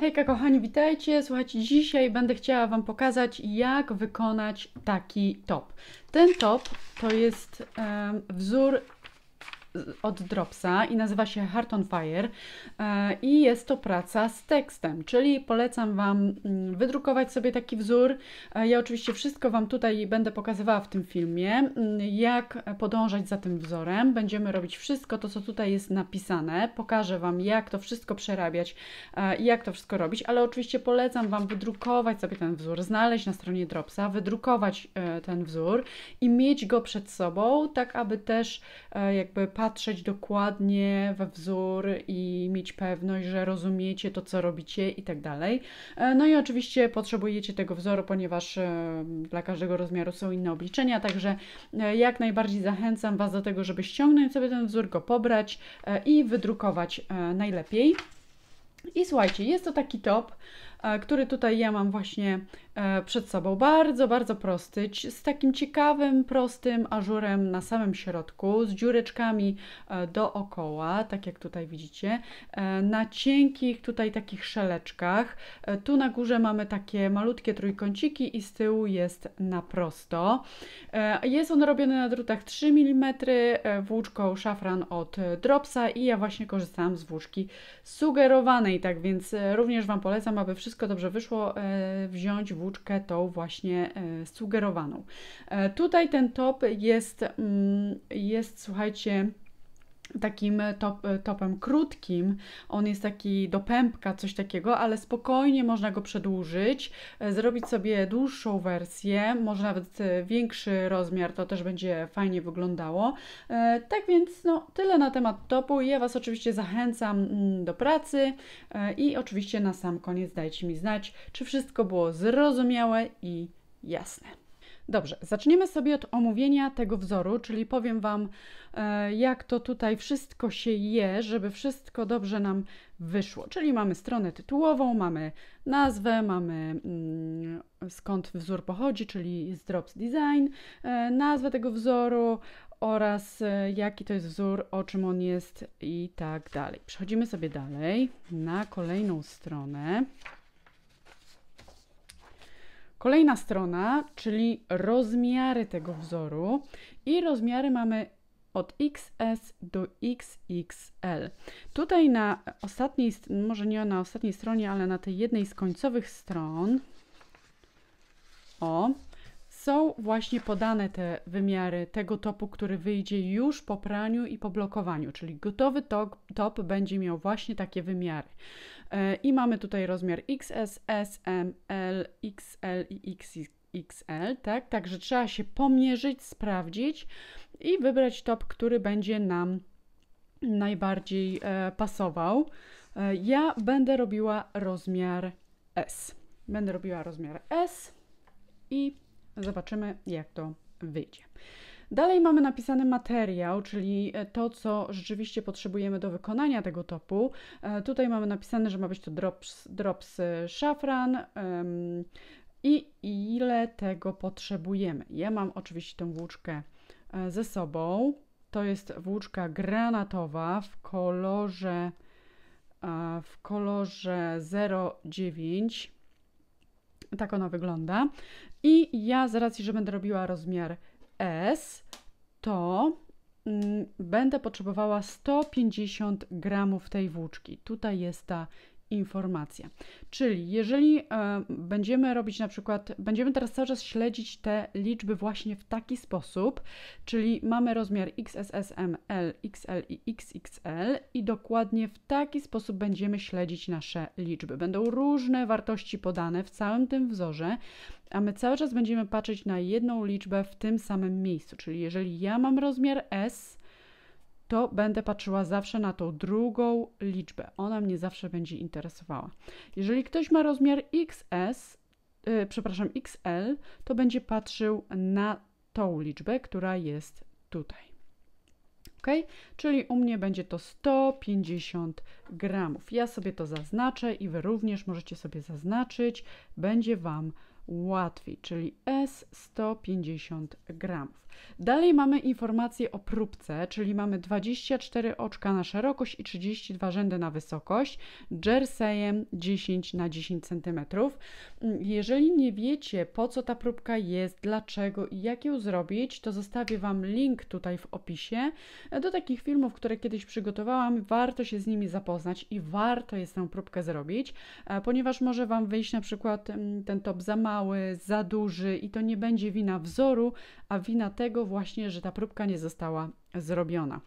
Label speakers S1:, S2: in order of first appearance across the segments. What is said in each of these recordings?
S1: Hejka kochani, witajcie. Słuchajcie, dzisiaj będę chciała Wam pokazać, jak wykonać taki top. Ten top to jest um, wzór od Dropsa i nazywa się Heart on Fire e, i jest to praca z tekstem, czyli polecam Wam mm, wydrukować sobie taki wzór. E, ja oczywiście wszystko Wam tutaj będę pokazywała w tym filmie, mm, jak podążać za tym wzorem. Będziemy robić wszystko to, co tutaj jest napisane. Pokażę Wam, jak to wszystko przerabiać e, i jak to wszystko robić, ale oczywiście polecam Wam wydrukować sobie ten wzór, znaleźć na stronie Dropsa, wydrukować ten wzór i mieć go przed sobą, tak aby też jakby patrzeć dokładnie we wzór i mieć pewność, że rozumiecie to, co robicie i tak dalej. E, no i oczywiście potrzebujecie tego wzoru, ponieważ e, dla każdego rozmiaru są inne obliczenia, także e, jak najbardziej zachęcam Was do tego, żeby ściągnąć sobie ten wzór, go pobrać i wydrukować najlepiej. I słuchajcie, jest to taki top, E, który tutaj ja mam właśnie e, przed sobą. Bardzo, bardzo prosty, z takim ciekawym, prostym ażurem na samym środku, z dziureczkami e, dookoła, tak jak tutaj widzicie, na cienkich tutaj takich szeleczkach. Tu na górze mamy takie malutkie trójkąciki i z tyłu jest na prosto. Jest on robiony na drutach 3 mm włóczką szafran od Dropsa i ja właśnie korzystałam z włóczki sugerowanej, tak więc również Wam polecam, aby wszystko wszystko dobrze wyszło, e, wziąć włóczkę tą właśnie e, sugerowaną. E, tutaj ten top jest, mm, jest słuchajcie, takim e, top, e, topem krótkim. On jest taki do pępka, coś takiego, ale spokojnie można go przedłużyć, e, zrobić sobie dłuższą wersję, może nawet większy rozmiar, to też będzie fajnie wyglądało. Tak więc no, tyle na temat topu. Ja Was oczywiście zachęcam mm, do pracy i oczywiście na sam koniec dajcie mi znać, czy wszystko było zrozumiałe i jasne. Dobrze, zaczniemy sobie od omówienia tego wzoru, czyli powiem Wam, e, jak to tutaj wszystko się je, żeby wszystko dobrze nam wyszło. Czyli mamy stronę tytułową, mamy nazwę, mamy mm, skąd wzór pochodzi, czyli z Drops Design, e, nazwę tego wzoru oraz e, jaki to jest wzór, o czym on jest i tak dalej. Przechodzimy sobie dalej na kolejną stronę. Kolejna strona, czyli rozmiary tego wzoru i rozmiary mamy od XS do XXL. Tutaj na ostatniej, może nie na ostatniej stronie, ale na tej jednej z końcowych stron, o, są właśnie podane te wymiary tego topu, który wyjdzie już po praniu i po blokowaniu, czyli gotowy top, top będzie miał właśnie takie wymiary. E, I mamy tutaj rozmiar XS, S, M, L, XL i XXL, tak? Także trzeba się pomierzyć, sprawdzić i wybrać top, który będzie nam najbardziej e, pasował. E, ja będę robiła rozmiar S. Będę robiła rozmiar S i Zobaczymy, jak to wyjdzie. Dalej mamy napisany materiał, czyli e, to, co rzeczywiście potrzebujemy do wykonania tego topu. E, tutaj mamy napisane, że ma być to drops, drops e, szafran um, i ile tego potrzebujemy. Ja mam oczywiście tę włóczkę ze sobą. To jest włóczka granatowa w kolorze w kolorze 09. Tak ona wygląda. I ja z racji, że będę robiła rozmiar S, to mm, będę potrzebowała 150 gramów tej włóczki. Tutaj jest ta informacje. Czyli jeżeli e, będziemy robić na przykład, będziemy teraz cały czas śledzić te liczby właśnie w taki sposób, czyli mamy rozmiar XSS, l, XL i XXL i dokładnie w taki sposób będziemy śledzić nasze liczby. Będą różne wartości podane w całym tym wzorze, a my cały czas będziemy patrzeć na jedną liczbę w tym samym miejscu. Czyli jeżeli ja mam rozmiar S, to będę patrzyła zawsze na tą drugą liczbę. Ona mnie zawsze będzie interesowała. Jeżeli ktoś ma rozmiar XS, yy, przepraszam, XL, to będzie patrzył na tą liczbę, która jest tutaj. Ok? Czyli u mnie będzie to 150 gramów. Ja sobie to zaznaczę i Wy również możecie sobie zaznaczyć. Będzie Wam łatwiej, czyli S 150 gramów. Dalej mamy informację o próbce, czyli mamy 24 oczka na szerokość i 32 rzędy na wysokość, jersejem 10 na 10 cm. Mm, jeżeli nie wiecie, po co ta próbka jest, dlaczego i jak ją zrobić, to zostawię Wam link tutaj w opisie do takich filmów, które kiedyś przygotowałam. Warto się z nimi zapoznać i warto jest tę próbkę zrobić, e, ponieważ może Wam wyjść na przykład mm, ten top za mały, za duży i to nie będzie wina wzoru, a wina dlatego właśnie, że ta próbka nie została zrobiona.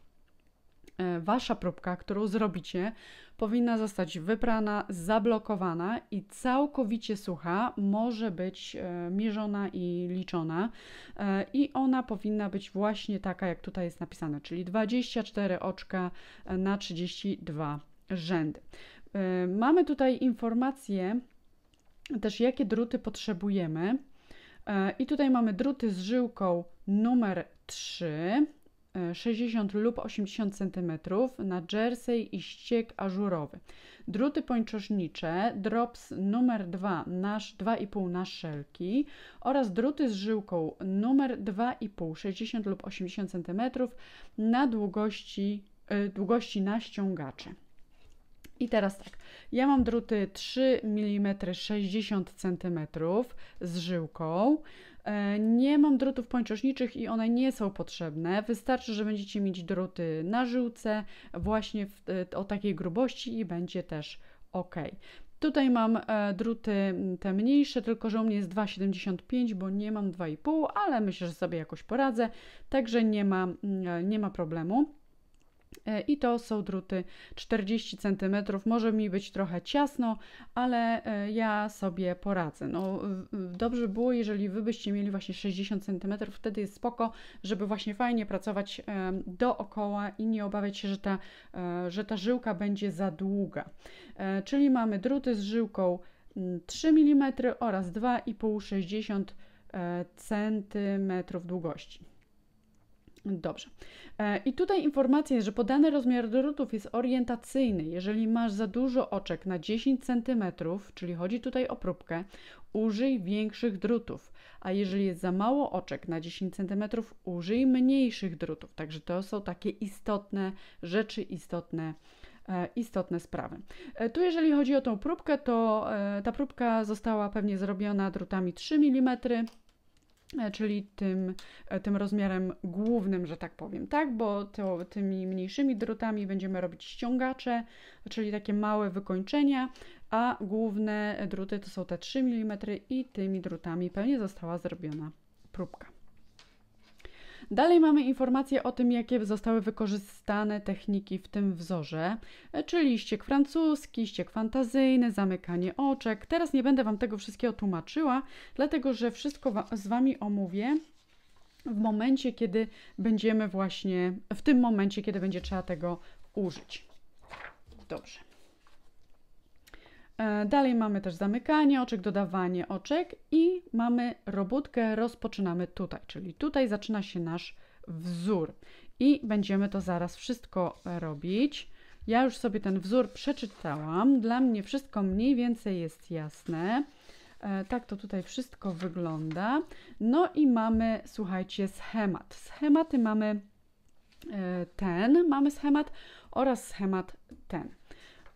S1: E, wasza próbka, którą zrobicie, powinna zostać wyprana, zablokowana i całkowicie sucha może być e, mierzona i liczona. E, I ona powinna być właśnie taka, jak tutaj jest napisane, czyli 24 oczka na 32 rzędy. Mamy tutaj informację też, jakie druty potrzebujemy. I tutaj mamy druty z żyłką numer 3 60 e, lub 80 cm na jersey i ściek ażurowy. Druty pończosznicze drops numer 2 nasz 2,5 na szelki oraz druty z żyłką numer 2,5 60 lub 80 cm na długości, e, długości na ściągaczy. I teraz tak, ja mam druty 3 mm 60 cm z żyłką, E, nie mam drutów pończoszniczych i one nie są potrzebne. Wystarczy, że będziecie mieć druty na żyłce, właśnie w, e, o takiej grubości i będzie też ok. Tutaj mam e, druty te mniejsze, tylko że u mnie jest 2,75, bo nie mam 2,5, ale myślę, że sobie jakoś poradzę, także nie ma, nie ma problemu. E, I to są druty 40 cm. Może mi być trochę ciasno, ale e, ja sobie poradzę. No, dobrze było, jeżeli Wy byście mieli właśnie 60 cm, wtedy jest spoko, żeby właśnie fajnie pracować dookoła i nie obawiać się, że ta, e, że ta żyłka będzie za długa. Czyli mamy druty z żyłką 3 mm oraz 2,5-60 cm długości. Dobrze. E, I tutaj informacja, że podany rozmiar drutów jest orientacyjny. Jeżeli masz za dużo oczek na 10 cm, czyli chodzi tutaj o próbkę, użyj większych drutów. A jeżeli jest za mało oczek na 10 cm, użyj mniejszych drutów. Także to są takie istotne rzeczy, istotne e, istotne sprawy. E, tu jeżeli chodzi o tą próbkę, to ta próbka została pewnie zrobiona drutami 3 mm, czyli tym, e, tym rozmiarem głównym, że tak powiem, tak? Bo to, tymi mniejszymi drutami będziemy robić ściągacze, czyli takie małe wykończenia, a główne druty to są te 3 mm i tymi drutami pewnie została zrobiona próbka. Dalej mamy informacje o tym, jakie zostały wykorzystane techniki w tym wzorze, e, czyli ściek francuski, ściek fantazyjny, zamykanie oczek. Teraz nie będę Wam tego wszystkiego tłumaczyła, dlatego że wszystko z Wami omówię w momencie, kiedy będziemy właśnie, w tym momencie, kiedy będzie trzeba tego użyć. Dobrze. E, dalej mamy też zamykanie oczek, dodawanie oczek i mamy robótkę, rozpoczynamy tutaj, czyli tutaj zaczyna się nasz wzór i będziemy to zaraz wszystko robić. Ja już sobie ten wzór przeczytałam, dla mnie wszystko mniej więcej jest jasne. E, tak to tutaj wszystko wygląda. No i mamy, słuchajcie, schemat. Schematy mamy e, ten, mamy schemat oraz schemat ten.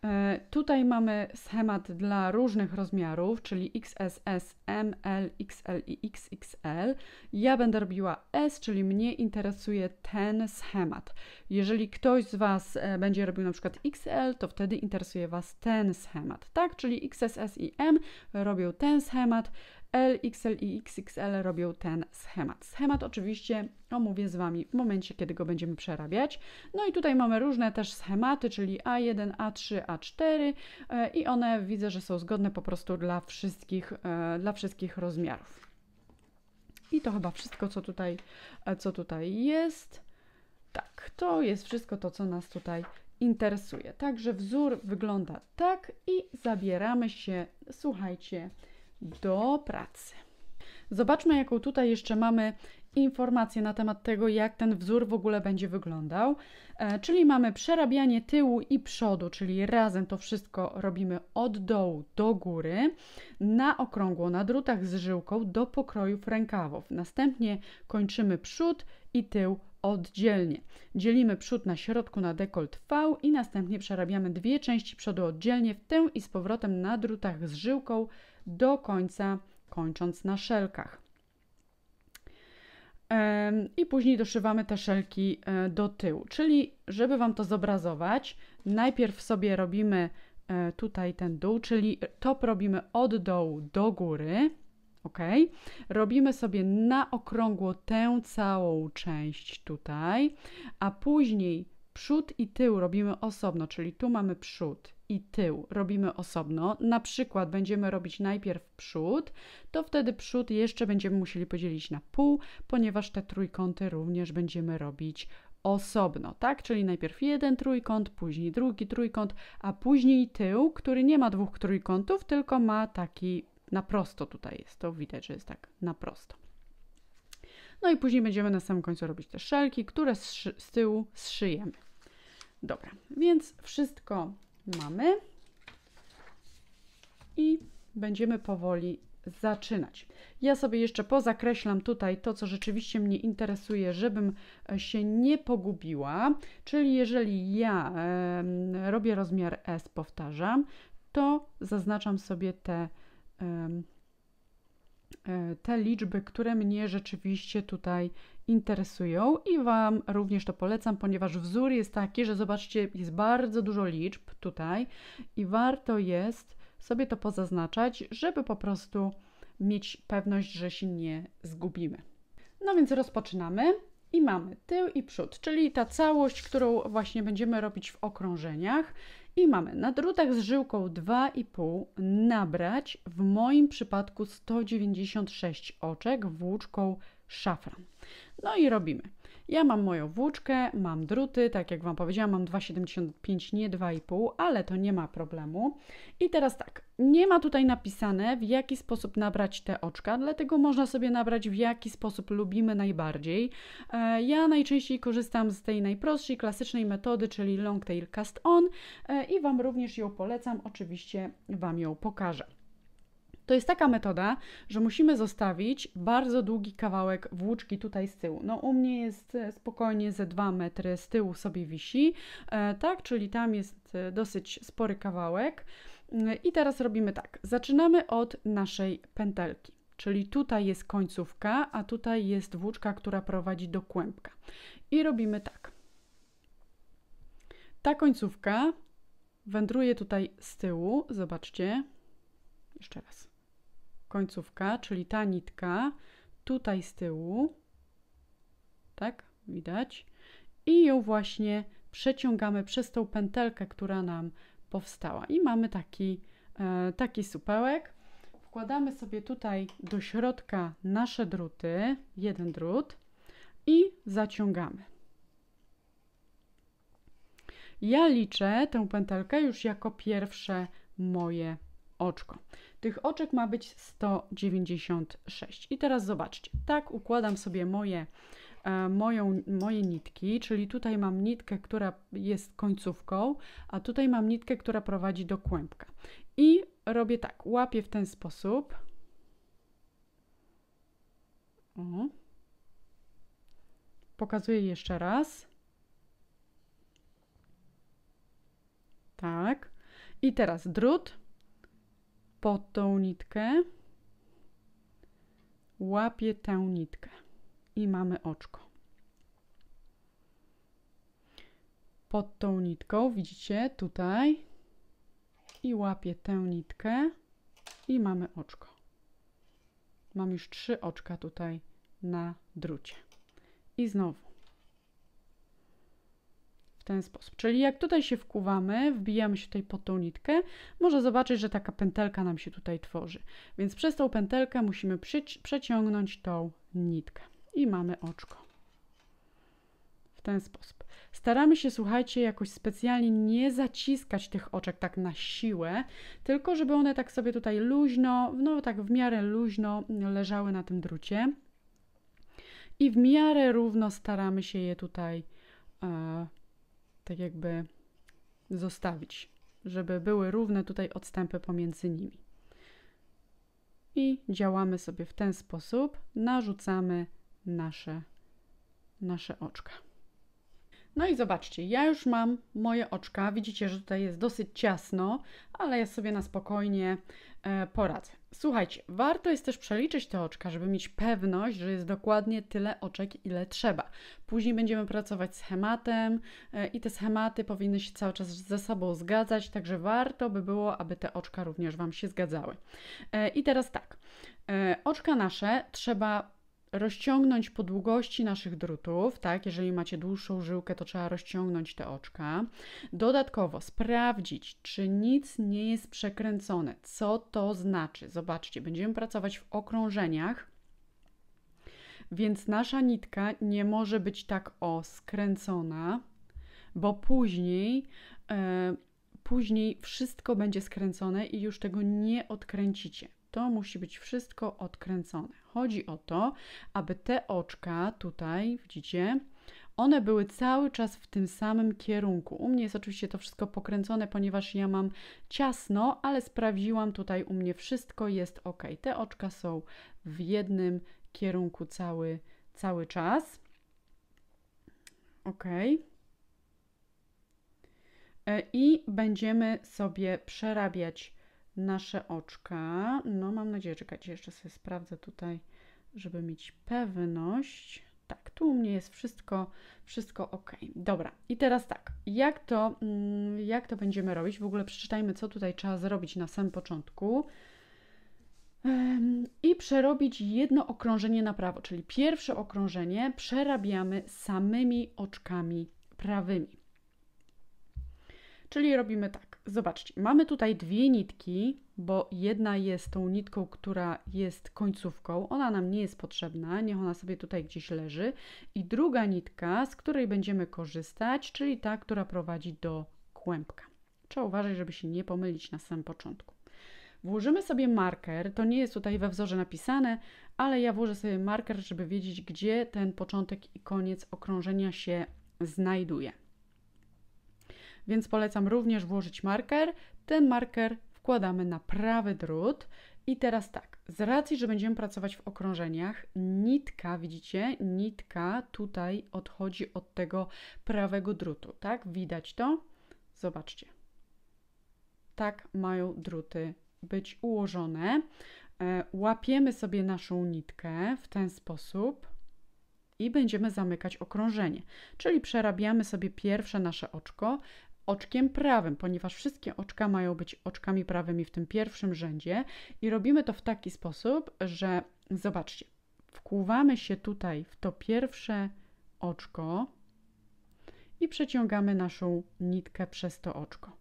S1: E, tutaj mamy schemat dla różnych rozmiarów, czyli XSS, ML, XL i XXL. Ja będę robiła S, czyli mnie interesuje ten schemat. Jeżeli ktoś z Was e, będzie robił na przykład XL, to wtedy interesuje Was ten schemat, tak? Czyli XSS i M robią ten schemat, L, XL i XXL robią ten schemat. Schemat oczywiście omówię z Wami w momencie, kiedy go będziemy przerabiać. No i tutaj mamy różne też schematy, czyli A1, A3, A4 i one widzę, że są zgodne po prostu dla wszystkich, e, dla wszystkich rozmiarów. I to chyba wszystko, co tutaj, e, co tutaj jest. Tak, to jest wszystko to, co nas tutaj interesuje. Także wzór wygląda tak i zabieramy się, słuchajcie, do pracy. Zobaczmy, jaką tutaj jeszcze mamy informację na temat tego, jak ten wzór w ogóle będzie wyglądał. E, czyli mamy przerabianie tyłu i przodu, czyli razem to wszystko robimy od dołu do góry, na okrągło, na drutach z żyłką do pokrojów rękawów. Następnie kończymy przód i tył oddzielnie. Dzielimy przód na środku na dekolt V i następnie przerabiamy dwie części przodu oddzielnie w tę i z powrotem na drutach z żyłką do końca, kończąc na szelkach. I później doszywamy te szelki e, do tyłu. Czyli, żeby Wam to zobrazować, najpierw sobie robimy e, tutaj ten dół, czyli top robimy od dołu do góry. Ok, robimy sobie na okrągło tę całą część tutaj, a później przód i tył robimy osobno, czyli tu mamy przód i tył robimy osobno, na przykład będziemy robić najpierw przód, to wtedy przód jeszcze będziemy musieli podzielić na pół, ponieważ te trójkąty również będziemy robić osobno, tak? Czyli najpierw jeden trójkąt, później drugi trójkąt, a później tył, który nie ma dwóch trójkątów, tylko ma taki na prosto tutaj jest. To widać, że jest tak na prosto. No i później będziemy na samym końcu robić te szelki, które z, z tyłu zszyjemy. Dobra, więc wszystko mamy i będziemy powoli zaczynać. Ja sobie jeszcze pozakreślam tutaj to, co rzeczywiście mnie interesuje, żebym e, się nie pogubiła. Czyli jeżeli ja robię rozmiar S, powtarzam, to zaznaczam sobie te E, te liczby, które mnie rzeczywiście tutaj interesują i Wam również to polecam, ponieważ wzór jest taki, że zobaczcie, jest bardzo dużo liczb tutaj i warto jest sobie to pozaznaczać, żeby po prostu mieć pewność, że się nie zgubimy. No więc rozpoczynamy i mamy tył i przód, czyli ta całość, którą właśnie będziemy robić w okrążeniach. I mamy na drutach z żyłką 2,5 nabrać w moim przypadku 196 oczek włóczką szafran. No i robimy. Ja mam moją włóczkę, mam druty, tak jak Wam powiedziałam, mam 2,75, nie 2,5, ale to nie ma problemu. I teraz tak, nie ma tutaj napisane w jaki sposób nabrać te oczka, dlatego można sobie nabrać w jaki sposób lubimy najbardziej. E, ja najczęściej korzystam z tej najprostszej, klasycznej metody, czyli long tail cast on e, i Wam również ją polecam, oczywiście Wam ją pokażę. To jest taka metoda, że musimy zostawić bardzo długi kawałek włóczki tutaj z tyłu. No u mnie jest e, spokojnie ze 2 metry z tyłu sobie wisi, e, tak, czyli tam jest e, dosyć spory kawałek. I teraz robimy tak. Zaczynamy od naszej pętelki czyli tutaj jest końcówka, a tutaj jest włóczka, która prowadzi do kłębka. I robimy tak. Ta końcówka wędruje tutaj z tyłu, zobaczcie, jeszcze raz końcówka, czyli ta nitka tutaj z tyłu, tak widać, i ją właśnie przeciągamy przez tą pętelkę, która nam powstała. I mamy taki, e, taki supełek. Wkładamy sobie tutaj do środka nasze druty, jeden drut i zaciągamy. Ja liczę tę pętelkę już jako pierwsze moje oczko. Tych oczek ma być 196. I teraz zobaczcie, tak układam sobie moje, e, moją, moje nitki, czyli tutaj mam nitkę, która jest końcówką, a tutaj mam nitkę, która prowadzi do kłębka. I robię tak, łapię w ten sposób. O. Pokazuję jeszcze raz. Tak. I teraz drut pod tą nitkę, łapię tę nitkę i mamy oczko. Pod tą nitką, widzicie, tutaj i łapię tę nitkę i mamy oczko. Mam już trzy oczka tutaj na drucie. I znowu ten sposób. Czyli jak tutaj się wkuwamy, wbijamy się tutaj pod tą nitkę, może zobaczyć, że taka pętelka nam się tutaj tworzy. Więc przez tą pętelkę musimy przeciągnąć tą nitkę. I mamy oczko. W ten sposób. Staramy się, słuchajcie, jakoś specjalnie nie zaciskać tych oczek tak na siłę, tylko żeby one tak sobie tutaj luźno, no tak w miarę luźno leżały na tym drucie. I w miarę równo staramy się je tutaj e, tak jakby zostawić, żeby były równe tutaj odstępy pomiędzy nimi. I działamy sobie w ten sposób, narzucamy nasze, nasze oczka. No i zobaczcie, ja już mam moje oczka. Widzicie, że tutaj jest dosyć ciasno, ale ja sobie na spokojnie e, poradzę. Słuchajcie, warto jest też przeliczyć te oczka, żeby mieć pewność, że jest dokładnie tyle oczek, ile trzeba. Później będziemy pracować schematem e, i te schematy powinny się cały czas ze sobą zgadzać, także warto by było, aby te oczka również Wam się zgadzały. E, I teraz tak, e, oczka nasze trzeba rozciągnąć po długości naszych drutów, tak? Jeżeli macie dłuższą żyłkę, to trzeba rozciągnąć te oczka. Dodatkowo sprawdzić, czy nic nie jest przekręcone. Co to znaczy? Zobaczcie, będziemy pracować w okrążeniach. Więc nasza nitka nie może być tak o skręcona, bo później yy, później wszystko będzie skręcone i już tego nie odkręcicie to musi być wszystko odkręcone. Chodzi o to, aby te oczka tutaj, widzicie, one były cały czas w tym samym kierunku. U mnie jest oczywiście to wszystko pokręcone, ponieważ ja mam ciasno, ale sprawdziłam tutaj u mnie wszystko jest ok. Te oczka są w jednym kierunku cały, cały czas. Ok. E, I będziemy sobie przerabiać nasze oczka. No, mam nadzieję, czekajcie, jeszcze sobie sprawdzę tutaj, żeby mieć pewność. Tak, tu u mnie jest wszystko, wszystko ok. Dobra, i teraz tak, jak to, mm, jak to będziemy robić? W ogóle przeczytajmy, co tutaj trzeba zrobić na samym początku. I przerobić jedno okrążenie na prawo, czyli pierwsze okrążenie przerabiamy samymi oczkami prawymi. Czyli robimy tak. Zobaczcie, mamy tutaj dwie nitki, bo jedna jest tą nitką, która jest końcówką, ona nam nie jest potrzebna, niech ona sobie tutaj gdzieś leży, i druga nitka, z której będziemy korzystać, czyli ta, która prowadzi do kłębka. Trzeba uważać, żeby się nie pomylić na samym początku. Włożymy sobie marker, to nie jest tutaj we wzorze napisane, ale ja włożę sobie marker, żeby wiedzieć, gdzie ten początek i koniec okrążenia się znajduje więc polecam również włożyć marker. Ten marker wkładamy na prawy drut. I teraz tak, z racji, że będziemy pracować w okrążeniach, nitka, widzicie, nitka tutaj odchodzi od tego prawego drutu, tak? Widać to? Zobaczcie. Tak mają druty być ułożone. E, łapiemy sobie naszą nitkę w ten sposób i będziemy zamykać okrążenie. Czyli przerabiamy sobie pierwsze nasze oczko, oczkiem prawym, ponieważ wszystkie oczka mają być oczkami prawymi w tym pierwszym rzędzie i robimy to w taki sposób, że zobaczcie, wkłuwamy się tutaj w to pierwsze oczko i przeciągamy naszą nitkę przez to oczko.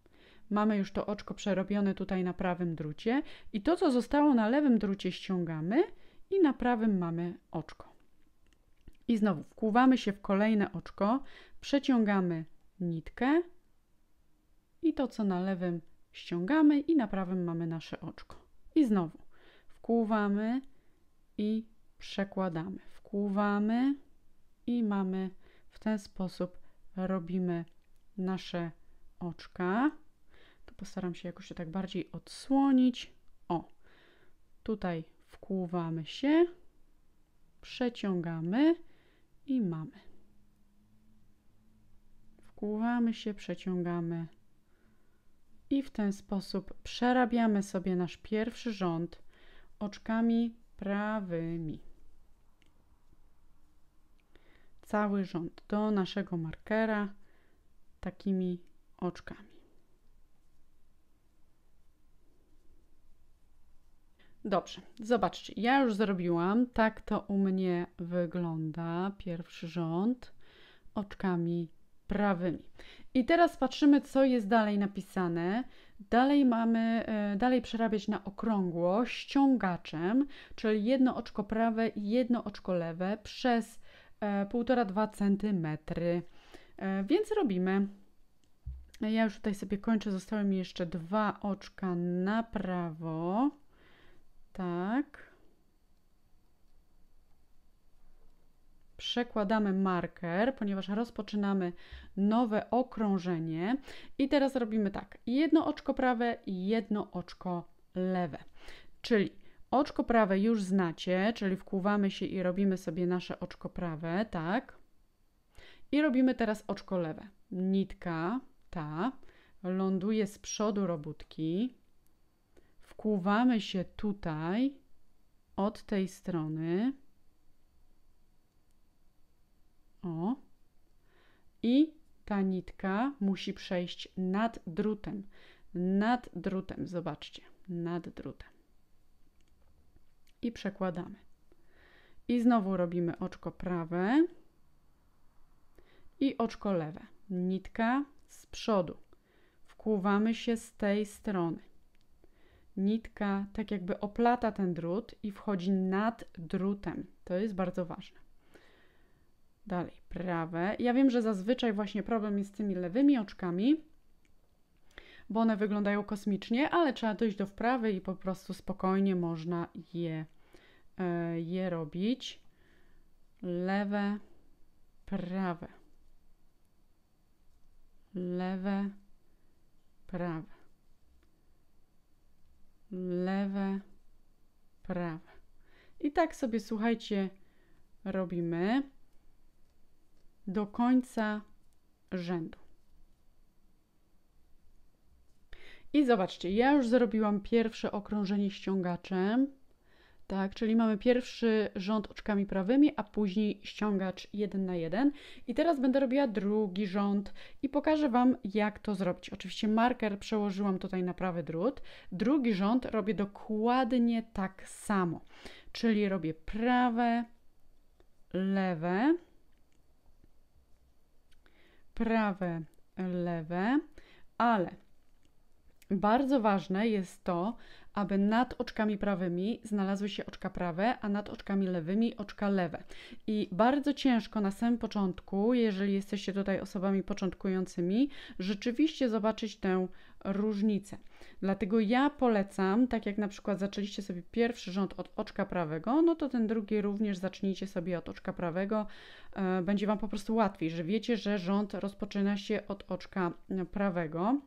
S1: Mamy już to oczko przerobione tutaj na prawym drucie i to, co zostało na lewym drucie ściągamy i na prawym mamy oczko. I znowu wkłuwamy się w kolejne oczko, przeciągamy nitkę i to co na lewym ściągamy i na prawym mamy nasze oczko. I znowu wkłuwamy i przekładamy. Wkłuwamy i mamy w ten sposób robimy nasze oczka. Tu postaram się jakoś to tak bardziej odsłonić. O, tutaj wkłuwamy się, przeciągamy i mamy. Wkłuwamy się, przeciągamy i w ten sposób przerabiamy sobie nasz pierwszy rząd oczkami prawymi. Cały rząd do naszego markera takimi oczkami. Dobrze, zobaczcie, ja już zrobiłam. Tak to u mnie wygląda pierwszy rząd oczkami prawymi. I teraz patrzymy, co jest dalej napisane. Dalej mamy, e, dalej przerabiać na okrągło ściągaczem, czyli jedno oczko prawe i jedno oczko lewe przez 1,5-2 e, cm. E, więc robimy. Ja już tutaj sobie kończę, zostały mi jeszcze dwa oczka na prawo. Tak. przekładamy marker, ponieważ rozpoczynamy nowe okrążenie i teraz robimy tak, jedno oczko prawe i jedno oczko lewe, czyli oczko prawe już znacie, czyli wkłuwamy się i robimy sobie nasze oczko prawe, tak, i robimy teraz oczko lewe, nitka ta ląduje z przodu robótki, wkłuwamy się tutaj od tej strony, o. I ta nitka musi przejść nad drutem. Nad drutem, zobaczcie, nad drutem. I przekładamy. I znowu robimy oczko prawe i oczko lewe. Nitka z przodu. Wkłuwamy się z tej strony. Nitka tak jakby oplata ten drut i wchodzi nad drutem. To jest bardzo ważne. Dalej, prawe. Ja wiem, że zazwyczaj właśnie problem jest z tymi lewymi oczkami, bo one wyglądają kosmicznie, ale trzeba dojść do wprawy i po prostu spokojnie można je, e, je robić. Lewe, prawe. Lewe, prawe. Lewe, prawe. I tak sobie słuchajcie, robimy do końca rzędu. I zobaczcie, ja już zrobiłam pierwsze okrążenie ściągaczem, tak, czyli mamy pierwszy rząd oczkami prawymi, a później ściągacz 1 na 1. I teraz będę robiła drugi rząd i pokażę Wam, jak to zrobić. Oczywiście marker przełożyłam tutaj na prawy drut. Drugi rząd robię dokładnie tak samo, czyli robię prawe, lewe, prawe, lewe, ale bardzo ważne jest to, aby nad oczkami prawymi znalazły się oczka prawe, a nad oczkami lewymi oczka lewe. I bardzo ciężko na samym początku, jeżeli jesteście tutaj osobami początkującymi, rzeczywiście zobaczyć tę różnice. Dlatego ja polecam, tak jak na przykład zaczęliście sobie pierwszy rząd od oczka prawego, no to ten drugi również zacznijcie sobie od oczka prawego. E, będzie Wam po prostu łatwiej, że wiecie, że rząd rozpoczyna się od oczka prawego.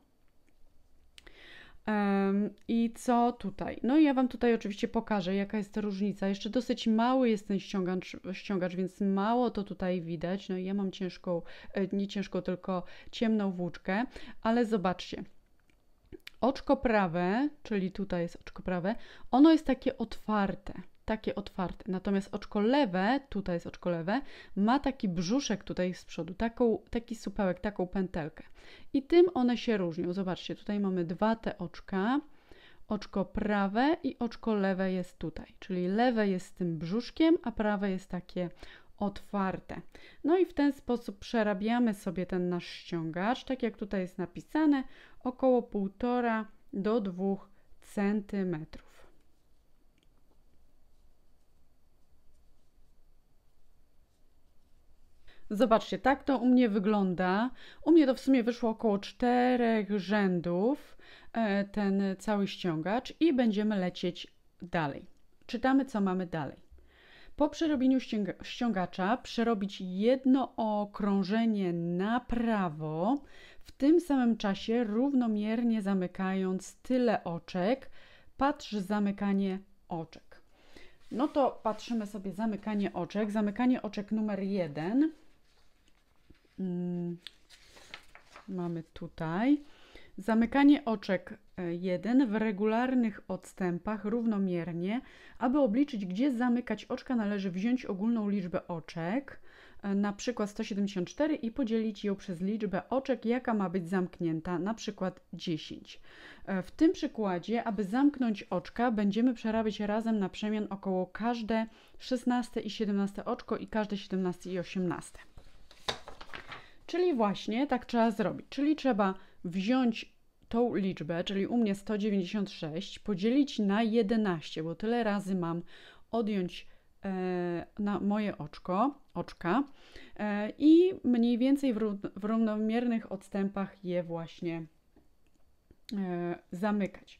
S1: I co tutaj? No ja Wam tutaj oczywiście pokażę, jaka jest różnica. Jeszcze dosyć mały jest ten ściągacz, ściągacz, więc mało to tutaj widać. No ja mam ciężką, e, nie ciężką, tylko ciemną włóczkę, ale zobaczcie. Oczko prawe, czyli tutaj jest oczko prawe, ono jest takie otwarte, takie otwarte. Natomiast oczko lewe, tutaj jest oczko lewe, ma taki brzuszek tutaj z przodu, taką, taki supełek, taką pętelkę. I tym one się różnią. Zobaczcie, tutaj mamy dwa te oczka. Oczko prawe i oczko lewe jest tutaj, czyli lewe jest z tym brzuszkiem, a prawe jest takie otwarte. No i w ten sposób przerabiamy sobie ten nasz ściągacz, tak jak tutaj jest napisane, około 1,5 do 2 cm. Zobaczcie, tak to u mnie wygląda. U mnie to w sumie wyszło około czterech rzędów e, ten cały ściągacz i będziemy lecieć dalej. Czytamy, co mamy dalej. Po przerobieniu ściągacza przerobić jedno okrążenie na prawo, w tym samym czasie równomiernie zamykając tyle oczek. Patrz zamykanie oczek. No to patrzymy sobie zamykanie oczek. Zamykanie oczek numer jeden. Mm, mamy tutaj. Zamykanie oczek 1 e, w regularnych odstępach równomiernie. Aby obliczyć, gdzie zamykać oczka, należy wziąć ogólną liczbę oczek, e, na przykład 174 i podzielić ją przez liczbę oczek, jaka ma być zamknięta, na przykład 10. E, w tym przykładzie, aby zamknąć oczka, będziemy przerabiać razem na przemian około każde 16 i 17 oczko i każde 17 i 18. Czyli właśnie tak trzeba zrobić. Czyli trzeba wziąć tą liczbę, czyli u mnie 196, podzielić na 11, bo tyle razy mam odjąć e, na moje oczko, oczka e, i mniej więcej w, w równomiernych odstępach je właśnie e, zamykać.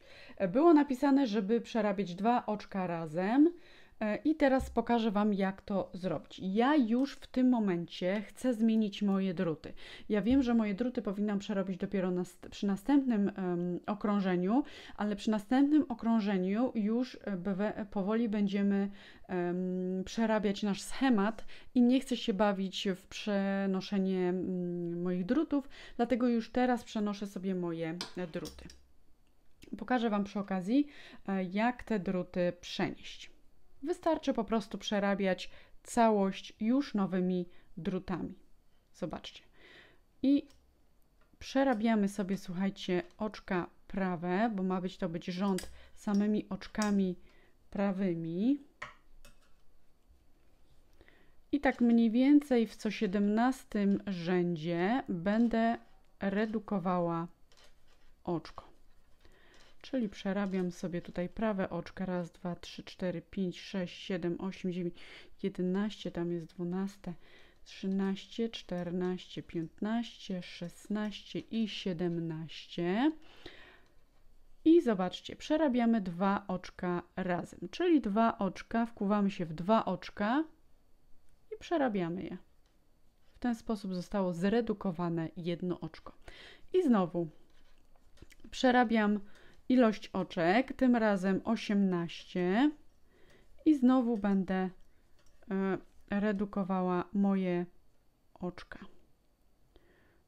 S1: Było napisane, żeby przerabiać dwa oczka razem, E, I teraz pokażę Wam, jak to zrobić. Ja już w tym momencie chcę zmienić moje druty. Ja wiem, że moje druty powinnam przerobić dopiero na, przy następnym um, okrążeniu, ale przy następnym okrążeniu już e, powoli będziemy um, przerabiać nasz schemat i nie chcę się bawić w przenoszenie um, moich drutów, dlatego już teraz przenoszę sobie moje e, druty. Pokażę Wam przy okazji, jak te druty przenieść. Wystarczy po prostu przerabiać całość już nowymi drutami. Zobaczcie. I przerabiamy sobie, słuchajcie, oczka prawe, bo ma być to być rząd samymi oczkami prawymi. I tak mniej więcej w co 17 rzędzie będę redukowała oczko czyli przerabiam sobie tutaj prawe oczka, raz, dwa, trzy, cztery, pięć, sześć, siedem, osiem, dziewięć, jedenaście, tam jest dwunaste, trzynaście, czternaście, piętnaście, szesnaście i siedemnaście. I zobaczcie, przerabiamy dwa oczka razem, czyli dwa oczka, wkuwamy się w dwa oczka i przerabiamy je. W ten sposób zostało zredukowane jedno oczko. I znowu przerabiam ilość oczek, tym razem 18 i znowu będę e, redukowała moje oczka.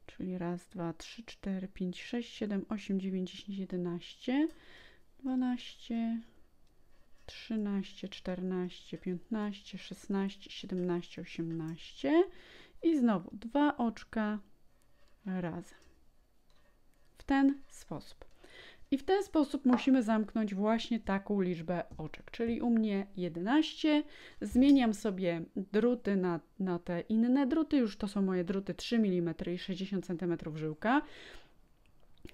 S1: Czyli raz, dwa, trzy, cztery, pięć, sześć, siedem, osiem, dziewięć, dziesięć, 11, 12, 13, 14, 15, 16, 17, 18 i znowu dwa oczka razem. W ten sposób. I w ten sposób musimy zamknąć właśnie taką liczbę oczek, czyli u mnie 11. Zmieniam sobie druty na, na te inne druty, już to są moje druty 3 mm i 60 cm żyłka.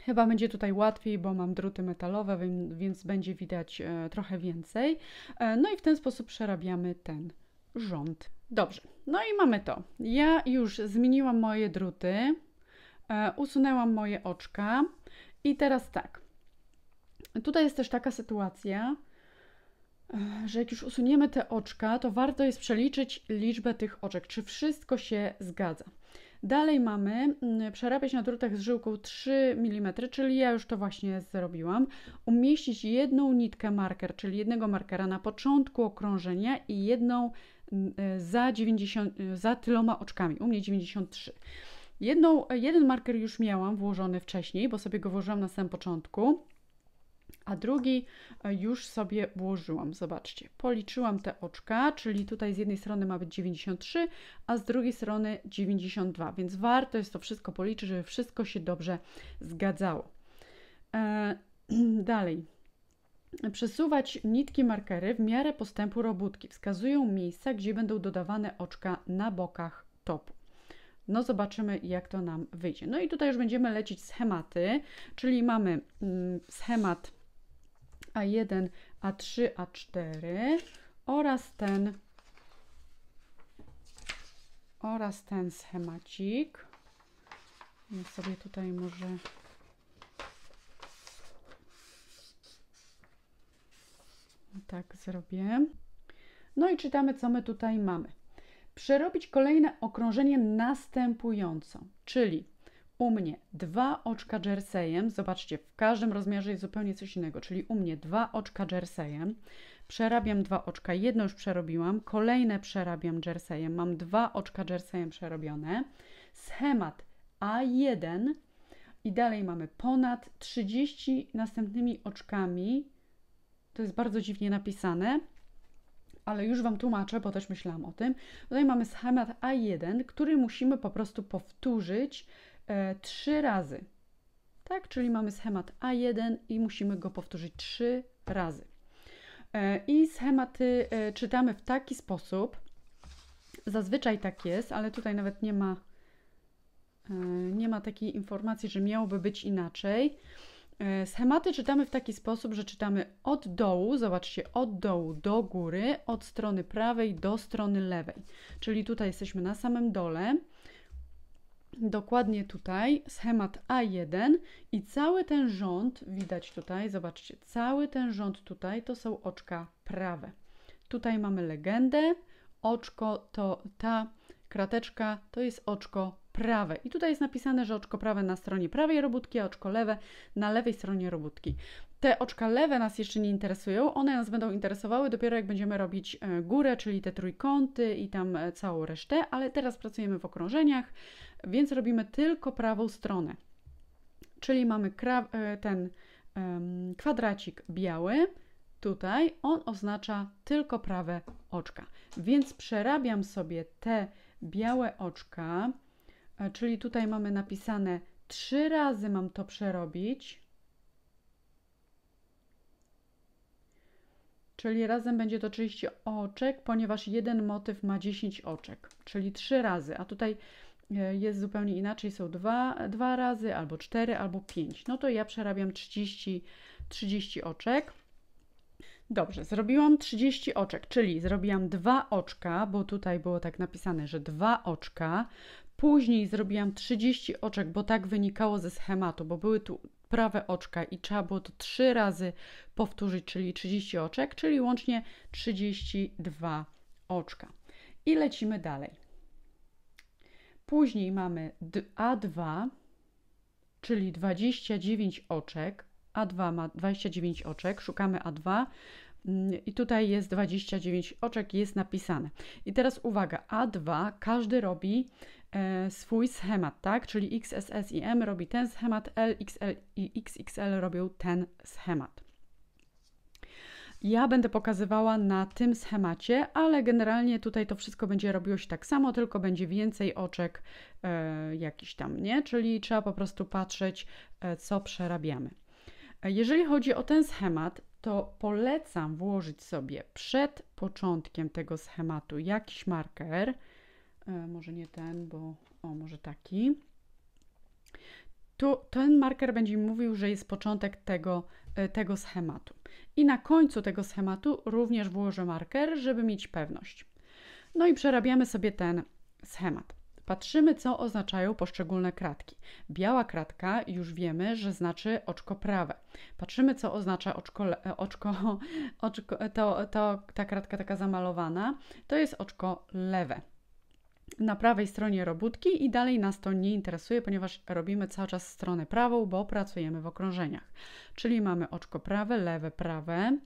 S1: Chyba będzie tutaj łatwiej, bo mam druty metalowe, więc będzie widać e, trochę więcej. E, no i w ten sposób przerabiamy ten rząd. Dobrze, no i mamy to. Ja już zmieniłam moje druty, e, usunęłam moje oczka i teraz tak. Tutaj jest też taka sytuacja, e, że jak już usuniemy te oczka, to warto jest przeliczyć liczbę tych oczek, czy wszystko się zgadza. Dalej mamy mm, przerabiać na drutach z żyłką 3 mm, czyli ja już to właśnie zrobiłam. Umieścić jedną nitkę marker, czyli jednego markera na początku okrążenia i jedną mm, e, za, 90, e, za tyloma oczkami, u mnie 93. Jedną, jeden marker już miałam włożony wcześniej, bo sobie go włożyłam na samym początku a drugi e, już sobie włożyłam. Zobaczcie, policzyłam te oczka, czyli tutaj z jednej strony ma być 93, a z drugiej strony 92, więc warto jest to wszystko policzyć, żeby wszystko się dobrze zgadzało. E, dalej. Przesuwać nitki markery w miarę postępu robótki. Wskazują miejsca, gdzie będą dodawane oczka na bokach topu. No zobaczymy, jak to nam wyjdzie. No i tutaj już będziemy lecić schematy, czyli mamy mm, schemat a1, A3, A4 oraz ten oraz ten schemacik. Ja sobie tutaj może tak zrobię. No i czytamy, co my tutaj mamy. Przerobić kolejne okrążenie następująco, czyli u mnie dwa oczka jerseyem. Zobaczcie, w każdym rozmiarze jest zupełnie coś innego, czyli u mnie dwa oczka jerseyem. Przerabiam dwa oczka, jedno już przerobiłam, kolejne przerabiam jerseyem. Mam dwa oczka jerseyem przerobione. Schemat A1 i dalej mamy ponad 30 następnymi oczkami. To jest bardzo dziwnie napisane, ale już Wam tłumaczę, bo też myślałam o tym. Tutaj mamy schemat A1, który musimy po prostu powtórzyć E, trzy razy. Tak, czyli mamy schemat A1 i musimy go powtórzyć trzy razy. E, I schematy e, czytamy w taki sposób. Zazwyczaj tak jest, ale tutaj nawet nie ma, nie ma takiej informacji, że miałoby być inaczej. Schematy czytamy w taki sposób, że czytamy od dołu, zobaczcie, od dołu do góry, od strony prawej do strony lewej. Czyli tutaj jesteśmy na samym dole dokładnie tutaj, schemat A1 i cały ten rząd, widać tutaj, zobaczcie, cały ten rząd tutaj to są oczka prawe. Tutaj mamy legendę, oczko to ta krateczka, to jest oczko prawe. I tutaj jest napisane, że oczko prawe na stronie prawej robótki, a oczko lewe na lewej stronie robótki. Te oczka lewe nas jeszcze nie interesują, one nas będą interesowały dopiero jak będziemy robić e, górę, czyli te trójkąty i tam e, całą resztę, ale teraz pracujemy w okrążeniach, więc robimy tylko prawą stronę. Czyli mamy e, ten kwadracik biały, tutaj on oznacza tylko prawe oczka. Więc przerabiam sobie te białe oczka, e, czyli tutaj mamy napisane trzy razy mam to przerobić. Czyli razem będzie to 30 oczek, ponieważ jeden motyw ma 10 oczek, czyli trzy razy. A tutaj E, jest zupełnie inaczej, są dwa, dwa razy, albo cztery, albo pięć. No to ja przerabiam 30, 30 oczek. Dobrze, zrobiłam 30 oczek, czyli zrobiłam dwa oczka, bo tutaj było tak napisane, że dwa oczka. Później zrobiłam 30 oczek, bo tak wynikało ze schematu, bo były tu prawe oczka i trzeba było to trzy razy powtórzyć, czyli 30 oczek, czyli łącznie 32 oczka. I lecimy dalej. Później mamy A2, czyli 29 oczek. A2 ma 29 oczek, szukamy A2 mm, i tutaj jest 29 oczek, jest napisane. I teraz uwaga, A2 każdy robi e, swój schemat, tak? Czyli XSS i M robi ten schemat, LXL i XXL robią ten schemat. Ja będę pokazywała na tym schemacie, ale generalnie tutaj to wszystko będzie robiło się tak samo, tylko będzie więcej oczek e, jakiś tam, nie? Czyli trzeba po prostu patrzeć, e, co przerabiamy. E, jeżeli chodzi o ten schemat, to polecam włożyć sobie przed początkiem tego schematu jakiś marker. E, może nie ten, bo o, może taki to ten marker będzie mówił, że jest początek tego, e, tego schematu. I na końcu tego schematu również włożę marker, żeby mieć pewność. No i przerabiamy sobie ten schemat. Patrzymy, co oznaczają poszczególne kratki. Biała kratka już wiemy, że znaczy oczko prawe. Patrzymy, co oznacza oczko, e, oczko, oczko to, to, ta kratka taka zamalowana, to jest oczko lewe na prawej stronie robótki i dalej nas to nie interesuje, ponieważ robimy cały czas stronę prawą, bo pracujemy w okrążeniach. Czyli mamy oczko prawe, lewe, prawe,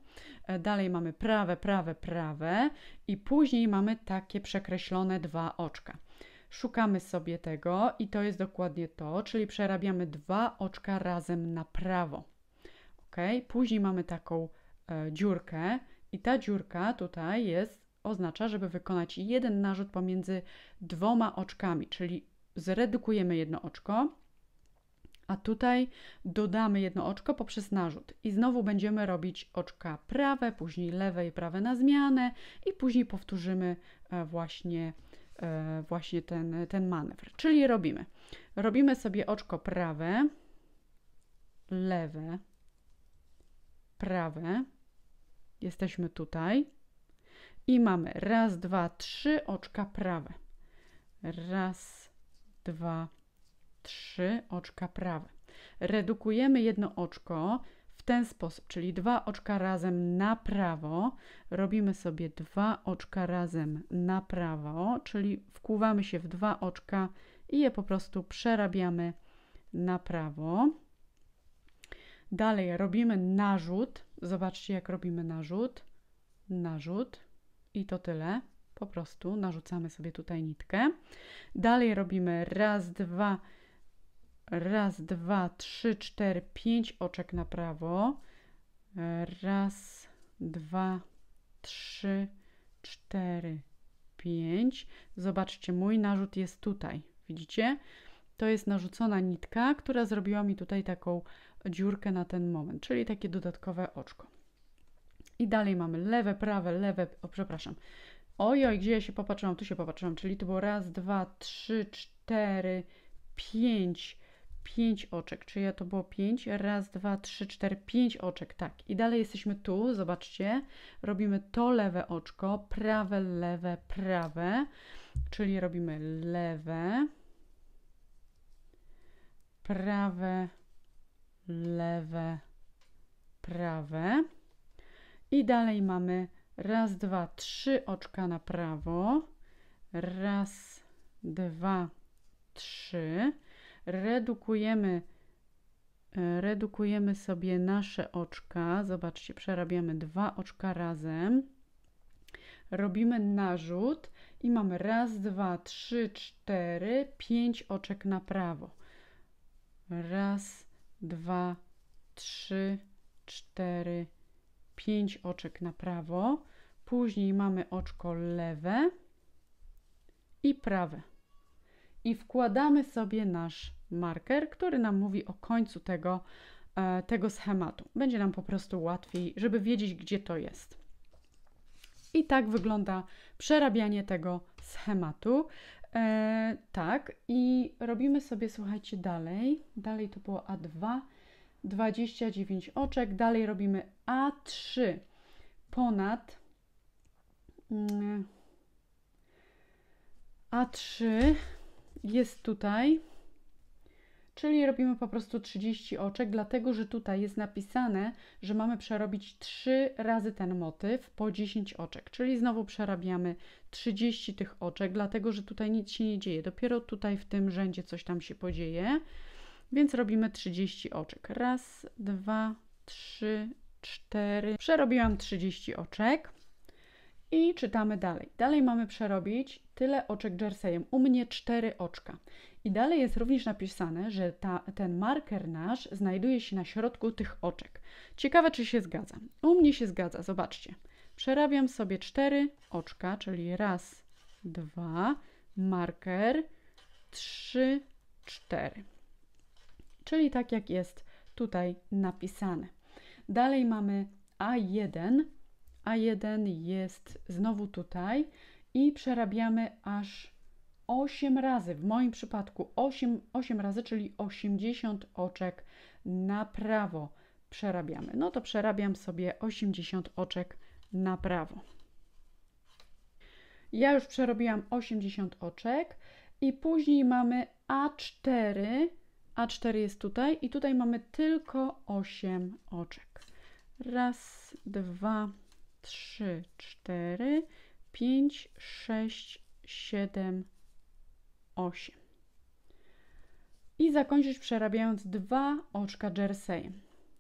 S1: e, dalej mamy prawe, prawe, prawe i później mamy takie przekreślone dwa oczka. Szukamy sobie tego i to jest dokładnie to, czyli przerabiamy dwa oczka razem na prawo. Ok, później mamy taką e, dziurkę i ta dziurka tutaj jest oznacza, żeby wykonać jeden narzut pomiędzy dwoma oczkami, czyli zredukujemy jedno oczko, a tutaj dodamy jedno oczko poprzez narzut. I znowu będziemy robić oczka prawe, później lewe i prawe na zmianę i później powtórzymy e, właśnie, e, właśnie ten, ten manewr. Czyli robimy. Robimy sobie oczko prawe, lewe, prawe. Jesteśmy tutaj. I mamy raz, dwa, trzy oczka prawe. Raz, dwa, trzy oczka prawe. Redukujemy jedno oczko w ten sposób, czyli dwa oczka razem na prawo. Robimy sobie dwa oczka razem na prawo, czyli wkuwamy się w dwa oczka i je po prostu przerabiamy na prawo. Dalej robimy narzut. Zobaczcie, jak robimy narzut. Narzut i to tyle. Po prostu narzucamy sobie tutaj nitkę. Dalej robimy raz, dwa, raz, dwa, trzy, cztery, pięć oczek na prawo. Raz, dwa, trzy, cztery, pięć. Zobaczcie, mój narzut jest tutaj. Widzicie? To jest narzucona nitka, która zrobiła mi tutaj taką dziurkę na ten moment, czyli takie dodatkowe oczko. I dalej mamy lewe, prawe, lewe, o przepraszam. Ojoj, gdzie ja się popatrzyłam? Tu się popatrzyłam, czyli to było raz, dwa, trzy, cztery, pięć, pięć oczek. Czy ja to było pięć? Raz, dwa, trzy, cztery, pięć oczek, tak. I dalej jesteśmy tu, zobaczcie. Robimy to lewe oczko, prawe, lewe, prawe, czyli robimy lewe, prawe, lewe, prawe. I dalej mamy raz, dwa, trzy oczka na prawo. Raz, dwa, trzy. Redukujemy, e, redukujemy sobie nasze oczka. Zobaczcie, przerabiamy dwa oczka razem. Robimy narzut i mamy raz, dwa, trzy, cztery, pięć oczek na prawo. Raz, dwa, trzy, cztery, 5 oczek na prawo, później mamy oczko lewe i prawe. I wkładamy sobie nasz marker, który nam mówi o końcu tego, e, tego schematu. Będzie nam po prostu łatwiej, żeby wiedzieć, gdzie to jest. I tak wygląda przerabianie tego schematu. E, tak, i robimy sobie, słuchajcie, dalej. Dalej to było A2 29 oczek. Dalej robimy A3 ponad mm, A3 jest tutaj, czyli robimy po prostu 30 oczek, dlatego że tutaj jest napisane, że mamy przerobić 3 razy ten motyw po 10 oczek, czyli znowu przerabiamy 30 tych oczek, dlatego że tutaj nic się nie dzieje, dopiero tutaj w tym rzędzie coś tam się podzieje. Więc robimy 30 oczek. Raz, dwa, trzy, cztery. Przerobiłam 30 oczek. I czytamy dalej. Dalej mamy przerobić tyle oczek jerseyem. U mnie cztery oczka. I dalej jest również napisane, że ta, ten marker nasz znajduje się na środku tych oczek. Ciekawe, czy się zgadza. U mnie się zgadza, zobaczcie. Przerabiam sobie cztery oczka, czyli raz, dwa, marker, trzy, cztery czyli tak jak jest tutaj napisane. Dalej mamy A1. A1 jest znowu tutaj i przerabiamy aż 8 razy, w moim przypadku 8, 8 razy, czyli 80 oczek na prawo przerabiamy. No to przerabiam sobie 80 oczek na prawo. Ja już przerobiłam 80 oczek i później mamy A4 a4 jest tutaj i tutaj mamy tylko 8 oczek. Raz, dwa, trzy, cztery, pięć, sześć, siedem, osiem. I zakończyć przerabiając dwa oczka jersey.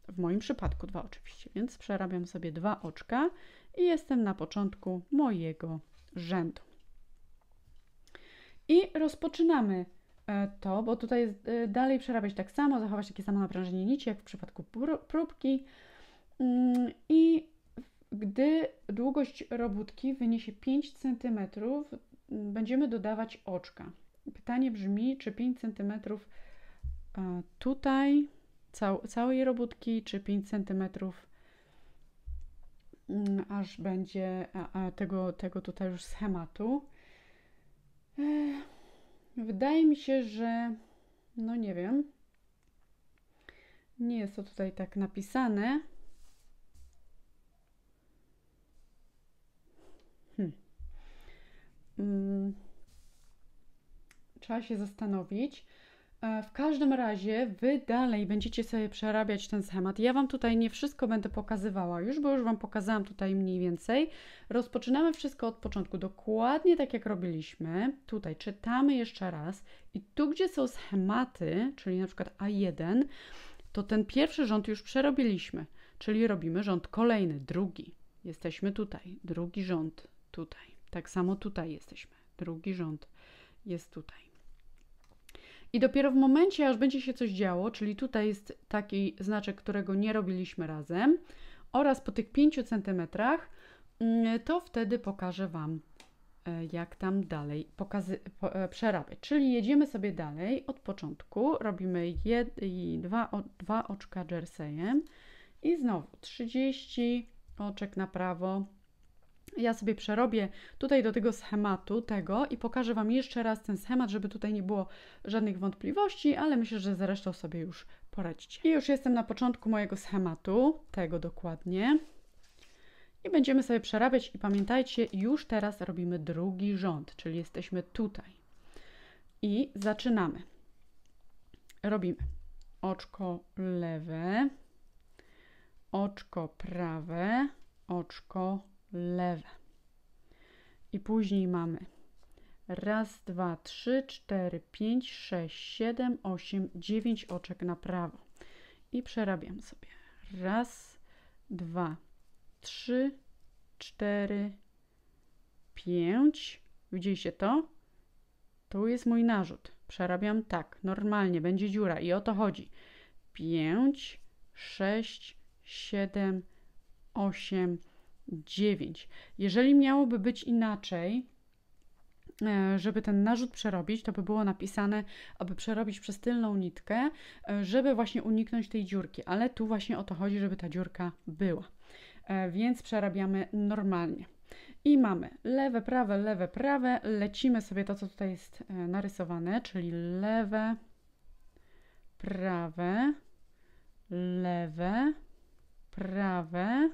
S1: W moim przypadku dwa oczywiście, więc przerabiam sobie dwa oczka i jestem na początku mojego rzędu. I rozpoczynamy E, to, bo tutaj jest, dalej przerabiać tak samo, zachować takie samo naprężenie nici, jak w przypadku próbki. Mm, I gdy długość robótki wyniesie 5 cm, mm, będziemy dodawać oczka. Pytanie brzmi, czy 5 cm e, tutaj całej robótki, czy 5 cm mm, aż będzie tego, tego tutaj już schematu. Ech. Wydaje mi się, że no nie wiem. Nie jest to tutaj tak napisane. Hmm. Mm. Trzeba się zastanowić. E, w każdym razie wy dalej będziecie sobie przerabiać ten schemat. Ja wam tutaj nie wszystko będę pokazywała już, bo już wam pokazałam tutaj mniej więcej. Rozpoczynamy wszystko od początku, dokładnie tak jak robiliśmy. Tutaj czytamy jeszcze raz i tu, gdzie są schematy, czyli na przykład A1, to ten pierwszy rząd już przerobiliśmy, czyli robimy rząd kolejny, drugi. Jesteśmy tutaj, drugi rząd tutaj. Tak samo tutaj jesteśmy, drugi rząd jest tutaj. I dopiero w momencie, aż będzie się coś działo, czyli tutaj jest taki znaczek, którego nie robiliśmy razem, oraz po tych 5 cm, mm, to wtedy pokażę Wam, e, jak tam dalej pokazy, e, przerabiać. Czyli jedziemy sobie dalej od początku, robimy jed, i dwa, o, dwa oczka jerseyem i znowu 30 oczek na prawo, ja sobie przerobię tutaj do tego schematu tego i pokażę Wam jeszcze raz ten schemat, żeby tutaj nie było żadnych wątpliwości, ale myślę, że zresztą sobie już poradzicie. I już jestem na początku mojego schematu, tego dokładnie. I będziemy sobie przerabiać i pamiętajcie, już teraz robimy drugi rząd, czyli jesteśmy tutaj. I zaczynamy. Robimy oczko lewe, oczko prawe, oczko lewe. I później mamy raz, dwa, trzy, cztery, pięć, sześć, siedem, osiem, dziewięć oczek na prawo. I przerabiam sobie. Raz, dwa, trzy, cztery, pięć. Widzieliście to? Tu jest mój narzut. Przerabiam tak, normalnie, będzie dziura i o to chodzi. 5, 6, 7, 8, 9. Jeżeli miałoby być inaczej, e, żeby ten narzut przerobić, to by było napisane, aby przerobić przez tylną nitkę, e, żeby właśnie uniknąć tej dziurki, ale tu właśnie o to chodzi, żeby ta dziurka była. E, więc przerabiamy normalnie. I mamy lewe, prawe, lewe, prawe. Lecimy sobie to, co tutaj jest narysowane, czyli lewe, prawe, lewe, prawe,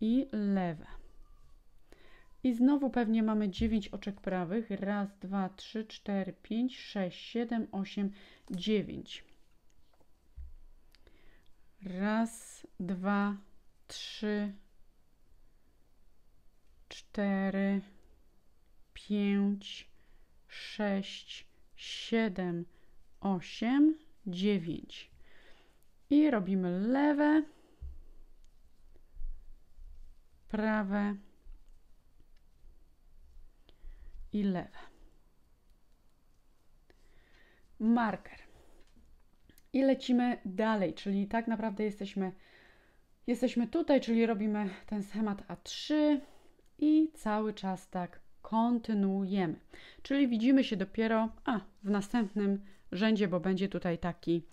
S1: i lewe. I znowu pewnie mamy 9 oczek prawych. Raz, dwa, trzy, cztery, pięć, sześć, siedem, osiem, dziewięć. Raz, dwa, trzy, cztery, pięć, sześć, siedem, osiem, dziewięć. I robimy lewe prawe i lewe. Marker. I lecimy dalej, czyli tak naprawdę jesteśmy, jesteśmy tutaj, czyli robimy ten schemat A3 i cały czas tak kontynuujemy. Czyli widzimy się dopiero a, w następnym rzędzie, bo będzie tutaj taki,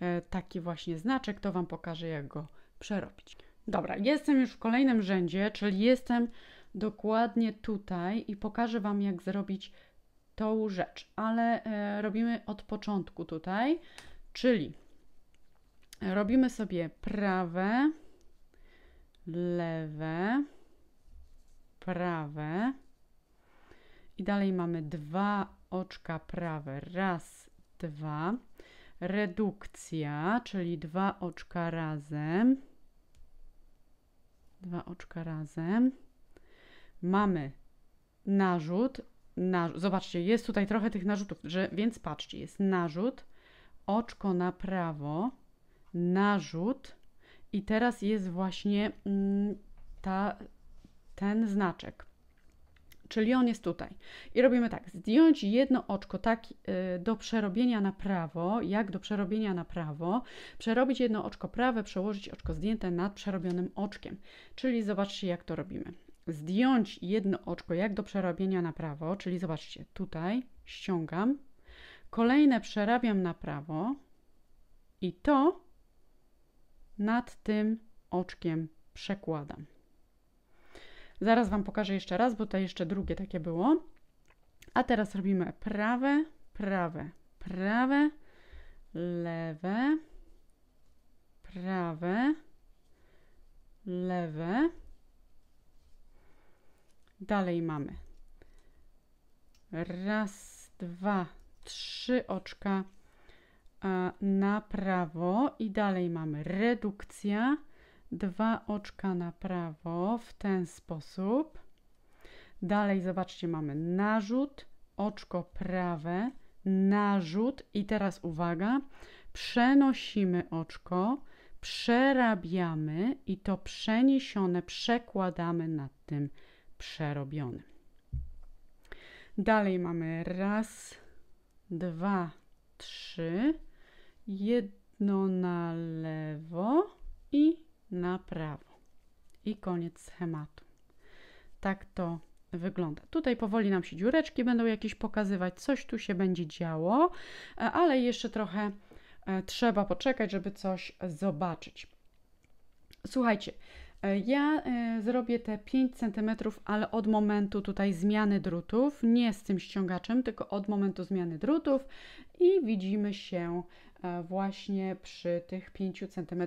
S1: e, taki właśnie znaczek, to Wam pokażę, jak go przerobić. Dobra, jestem już w kolejnym rzędzie, czyli jestem dokładnie tutaj i pokażę Wam, jak zrobić tą rzecz, ale e, robimy od początku tutaj, czyli robimy sobie prawe, lewe, prawe i dalej mamy dwa oczka prawe, raz, dwa, redukcja, czyli dwa oczka razem, dwa oczka razem. Mamy narzut. Na, zobaczcie, jest tutaj trochę tych narzutów, że, więc patrzcie, jest narzut, oczko na prawo, narzut i teraz jest właśnie mm, ta, ten znaczek czyli on jest tutaj. I robimy tak, zdjąć jedno oczko tak y, do przerobienia na prawo, jak do przerobienia na prawo, przerobić jedno oczko prawe, przełożyć oczko zdjęte nad przerobionym oczkiem. Czyli zobaczcie, jak to robimy. Zdjąć jedno oczko jak do przerobienia na prawo, czyli zobaczcie, tutaj ściągam, kolejne przerabiam na prawo i to nad tym oczkiem przekładam. Zaraz Wam pokażę jeszcze raz, bo to jeszcze drugie takie było. A teraz robimy prawe, prawe, prawe, lewe, prawe, lewe. Dalej mamy raz, dwa, trzy oczka na prawo i dalej mamy redukcja, dwa oczka na prawo w ten sposób. Dalej zobaczcie, mamy narzut, oczko prawe, narzut i teraz uwaga, przenosimy oczko, przerabiamy i to przeniesione przekładamy nad tym przerobionym. Dalej mamy raz, dwa, trzy, jedno na lewo i na prawo. I koniec schematu. Tak to wygląda. Tutaj powoli nam się dziureczki będą jakieś pokazywać, coś tu się będzie działo, e, ale jeszcze trochę e, trzeba poczekać, żeby coś zobaczyć. Słuchajcie, e, ja zrobię te 5 cm, ale od momentu tutaj zmiany drutów, nie z tym ściągaczem, tylko od momentu zmiany drutów i widzimy się E, właśnie przy tych 5 cm,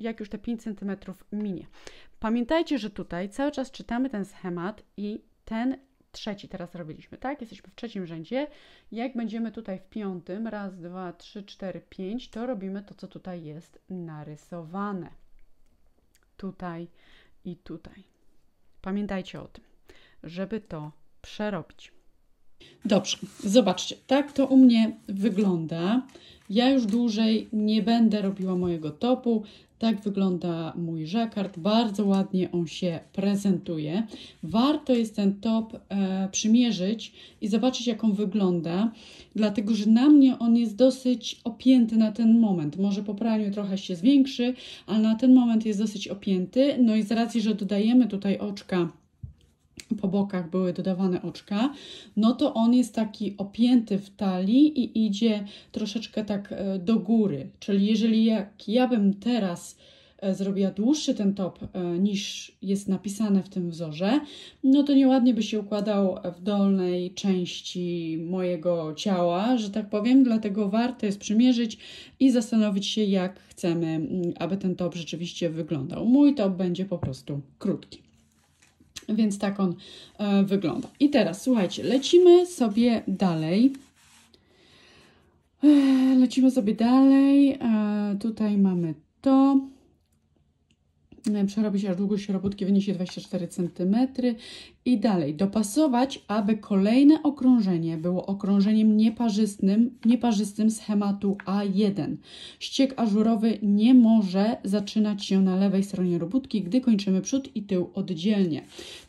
S1: jak już te 5 cm minie. Pamiętajcie, że tutaj cały czas czytamy ten schemat i ten trzeci teraz robiliśmy, tak? Jesteśmy w trzecim rzędzie. Jak będziemy tutaj w piątym, raz, dwa, trzy, cztery, pięć, to robimy to, co tutaj jest narysowane. Tutaj i tutaj. Pamiętajcie o tym, żeby to przerobić. Dobrze, zobaczcie, tak to u mnie wygląda. Ja już dłużej nie będę robiła mojego topu. Tak wygląda mój żakard. Bardzo ładnie on się prezentuje. Warto jest ten top e, przymierzyć i zobaczyć, jak on wygląda, dlatego że na mnie on jest dosyć opięty na ten moment. Może po praniu trochę się zwiększy, ale na ten moment jest dosyć opięty. No i z racji, że dodajemy tutaj oczka po bokach były dodawane oczka, no to on jest taki opięty w talii i idzie troszeczkę tak e, do góry. Czyli jeżeli jak ja bym teraz e, zrobiła dłuższy ten top e, niż jest napisane w tym wzorze, no to nieładnie by się układał w dolnej części mojego ciała, że tak powiem, dlatego warto jest przymierzyć i zastanowić się, jak chcemy, mm, aby ten top rzeczywiście wyglądał. Mój top będzie po prostu krótki. Więc tak on e, wygląda. I teraz słuchajcie, lecimy sobie dalej. E, lecimy sobie dalej. E, tutaj mamy to. E, przerobić, aż długość robótki wyniesie 24 cm i dalej dopasować, aby kolejne okrążenie było okrążeniem nieparzystym, nieparzystym schematu A1. Ściek ażurowy nie może zaczynać się na lewej stronie robótki, gdy kończymy przód i tył oddzielnie.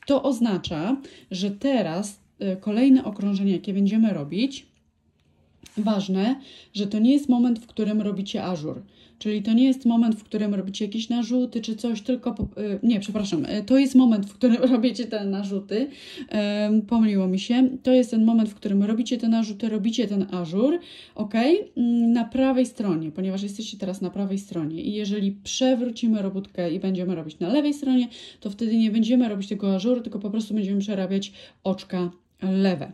S1: To oznacza, że teraz e, kolejne okrążenie, jakie będziemy robić, ważne, że to nie jest moment, w którym robicie ażur. Czyli to nie jest moment, w którym robicie jakieś narzuty czy coś, tylko. Y, nie, przepraszam, y, to jest moment, w którym robicie te narzuty. Pomyliło mi się. To jest ten moment, w którym robicie te narzuty, robicie ten ażur, ok? Mm, na prawej stronie, ponieważ jesteście teraz na prawej stronie. I jeżeli przewrócimy robótkę i będziemy robić na lewej stronie, to wtedy nie będziemy robić tego ażuru, tylko po prostu będziemy przerabiać oczka lewe.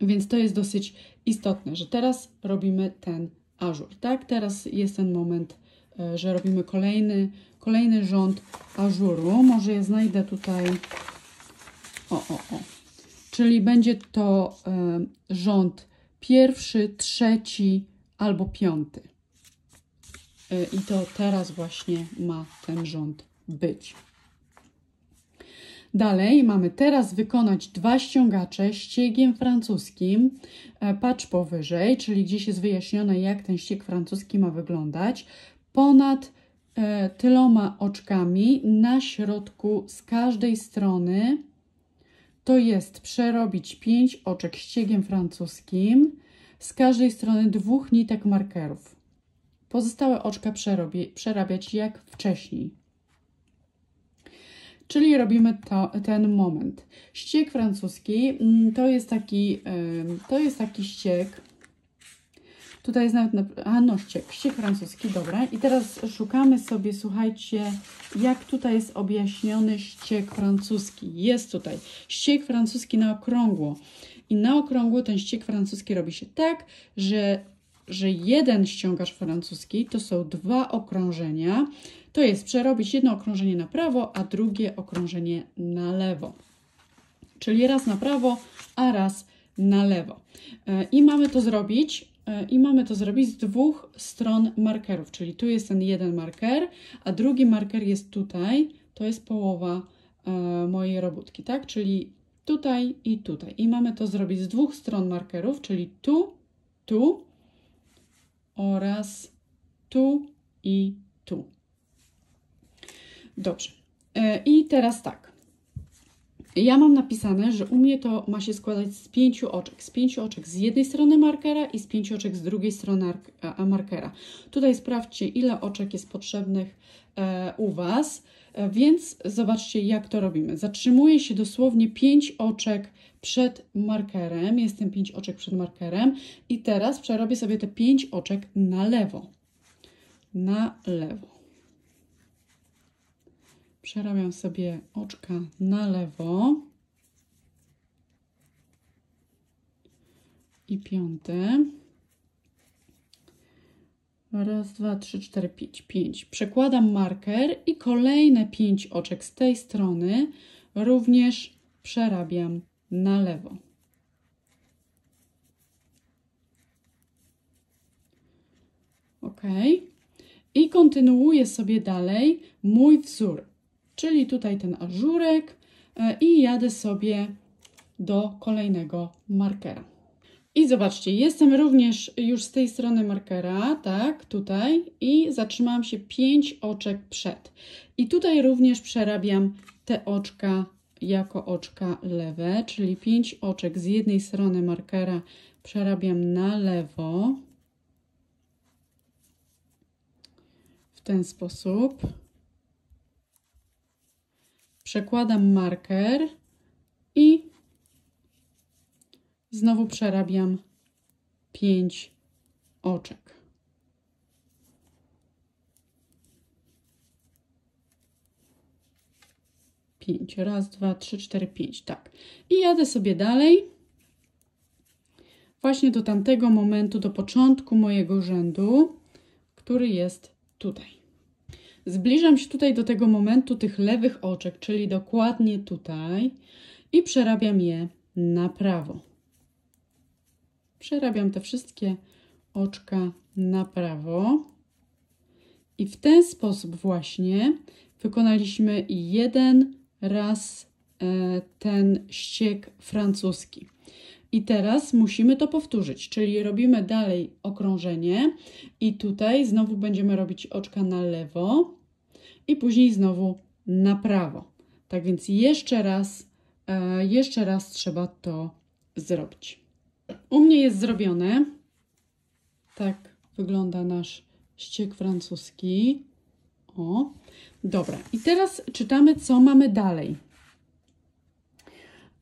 S1: Więc to jest dosyć istotne, że teraz robimy ten ażur, tak? Teraz jest ten moment, e, że robimy kolejny, kolejny rząd ażuru. Może je znajdę tutaj. O, o, o. Czyli będzie to e, rząd pierwszy, trzeci albo piąty. E, I to teraz właśnie ma ten rząd być. Dalej mamy teraz wykonać dwa ściągacze ściegiem francuskim. E, Patrz powyżej, czyli gdzieś jest wyjaśnione, jak ten ścieg francuski ma wyglądać. Ponad e, tyloma oczkami na środku z każdej strony to jest przerobić 5 oczek ściegiem francuskim, z każdej strony dwóch nitek markerów. Pozostałe oczka przerobię, przerabiać jak wcześniej czyli robimy to, ten moment. Ściek francuski mm, to jest taki, to jest taki ściek, tutaj jest nawet, a no ściek, ściek francuski, dobra. I teraz szukamy sobie, słuchajcie, jak tutaj jest objaśniony ściek francuski. Jest tutaj ściek francuski na okrągło. I na okrągło ten ściek francuski robi się tak, że że jeden ściągacz francuski to są dwa okrążenia to jest przerobić jedno okrążenie na prawo, a drugie okrążenie na lewo. Czyli raz na prawo, a raz na lewo. E, I mamy to zrobić e, i mamy to zrobić z dwóch stron markerów, czyli tu jest ten jeden marker, a drugi marker jest tutaj, to jest połowa e, mojej robótki, tak? Czyli tutaj i tutaj. I mamy to zrobić z dwóch stron markerów, czyli tu, tu oraz tu i tu. Dobrze. E, I teraz tak. Ja mam napisane, że u mnie to ma się składać z pięciu oczek. Z pięciu oczek z jednej strony markera i z pięciu oczek z drugiej strony markera. Tutaj sprawdźcie, ile oczek jest potrzebnych e, u Was, e, więc zobaczcie, jak to robimy. Zatrzymuję się dosłownie pięć oczek przed markerem. Jestem pięć oczek przed markerem i teraz przerobię sobie te pięć oczek na lewo. Na lewo. Przerabiam sobie oczka na lewo. I piąte. Raz, dwa, trzy, cztery, pięć, pięć. Przekładam marker i kolejne pięć oczek z tej strony również przerabiam na lewo. Ok. I kontynuuję sobie dalej mój wzór czyli tutaj ten ażurek e, i jadę sobie do kolejnego markera. I zobaczcie, jestem również już z tej strony markera, tak, tutaj i zatrzymałam się 5 oczek przed. I tutaj również przerabiam te oczka jako oczka lewe, czyli 5 oczek z jednej strony markera przerabiam na lewo. W ten sposób przekładam marker i znowu przerabiam 5 oczek. Pięć. Raz, dwa, trzy, cztery, pięć. Tak. I jadę sobie dalej. Właśnie do tamtego momentu, do początku mojego rzędu, który jest tutaj. Zbliżam się tutaj do tego momentu tych lewych oczek, czyli dokładnie tutaj i przerabiam je na prawo. Przerabiam te wszystkie oczka na prawo. I w ten sposób właśnie wykonaliśmy jeden raz e, ten ściek francuski. I teraz musimy to powtórzyć, czyli robimy dalej okrążenie i tutaj znowu będziemy robić oczka na lewo i później znowu na prawo. Tak więc jeszcze raz, e, jeszcze raz trzeba to zrobić. U mnie jest zrobione. Tak wygląda nasz ściek francuski. O, dobra. I teraz czytamy, co mamy dalej.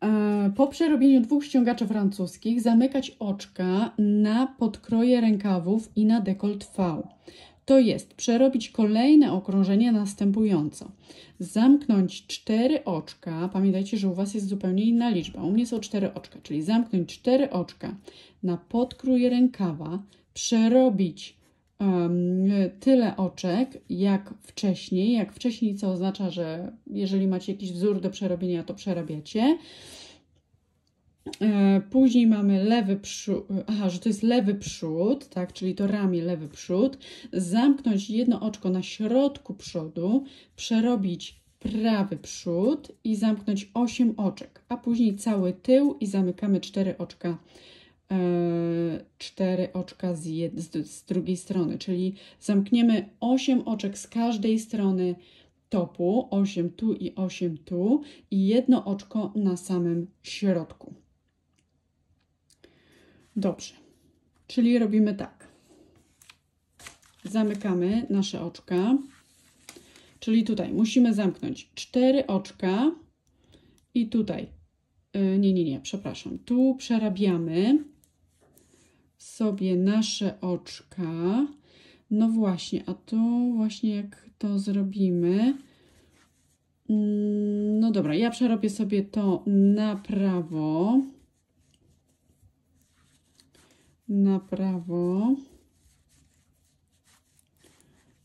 S1: E, po przerobieniu dwóch ściągaczy francuskich zamykać oczka na podkroje rękawów i na dekolt V. To jest przerobić kolejne okrążenie następująco. Zamknąć cztery oczka. Pamiętajcie, że u Was jest zupełnie inna liczba. U mnie są cztery oczka, czyli zamknąć cztery oczka na podkrój rękawa, przerobić tyle oczek jak wcześniej. Jak wcześniej, co oznacza, że jeżeli macie jakiś wzór do przerobienia, to przerabiacie. E, później mamy lewy przód, aha, że to jest lewy przód, tak, czyli to ramię lewy przód. Zamknąć jedno oczko na środku przodu, przerobić prawy przód i zamknąć 8 oczek, a później cały tył i zamykamy 4 oczka E, cztery oczka z, jed, z, z drugiej strony, czyli zamkniemy 8 oczek z każdej strony topu, 8 tu i 8 tu i jedno oczko na samym środku. Dobrze, czyli robimy tak. Zamykamy nasze oczka, czyli tutaj musimy zamknąć 4 oczka i tutaj, y, nie, nie, nie, przepraszam, tu przerabiamy sobie nasze oczka. No właśnie, a tu właśnie jak to zrobimy. Mm, no dobra, ja przerobię sobie to na prawo. Na prawo.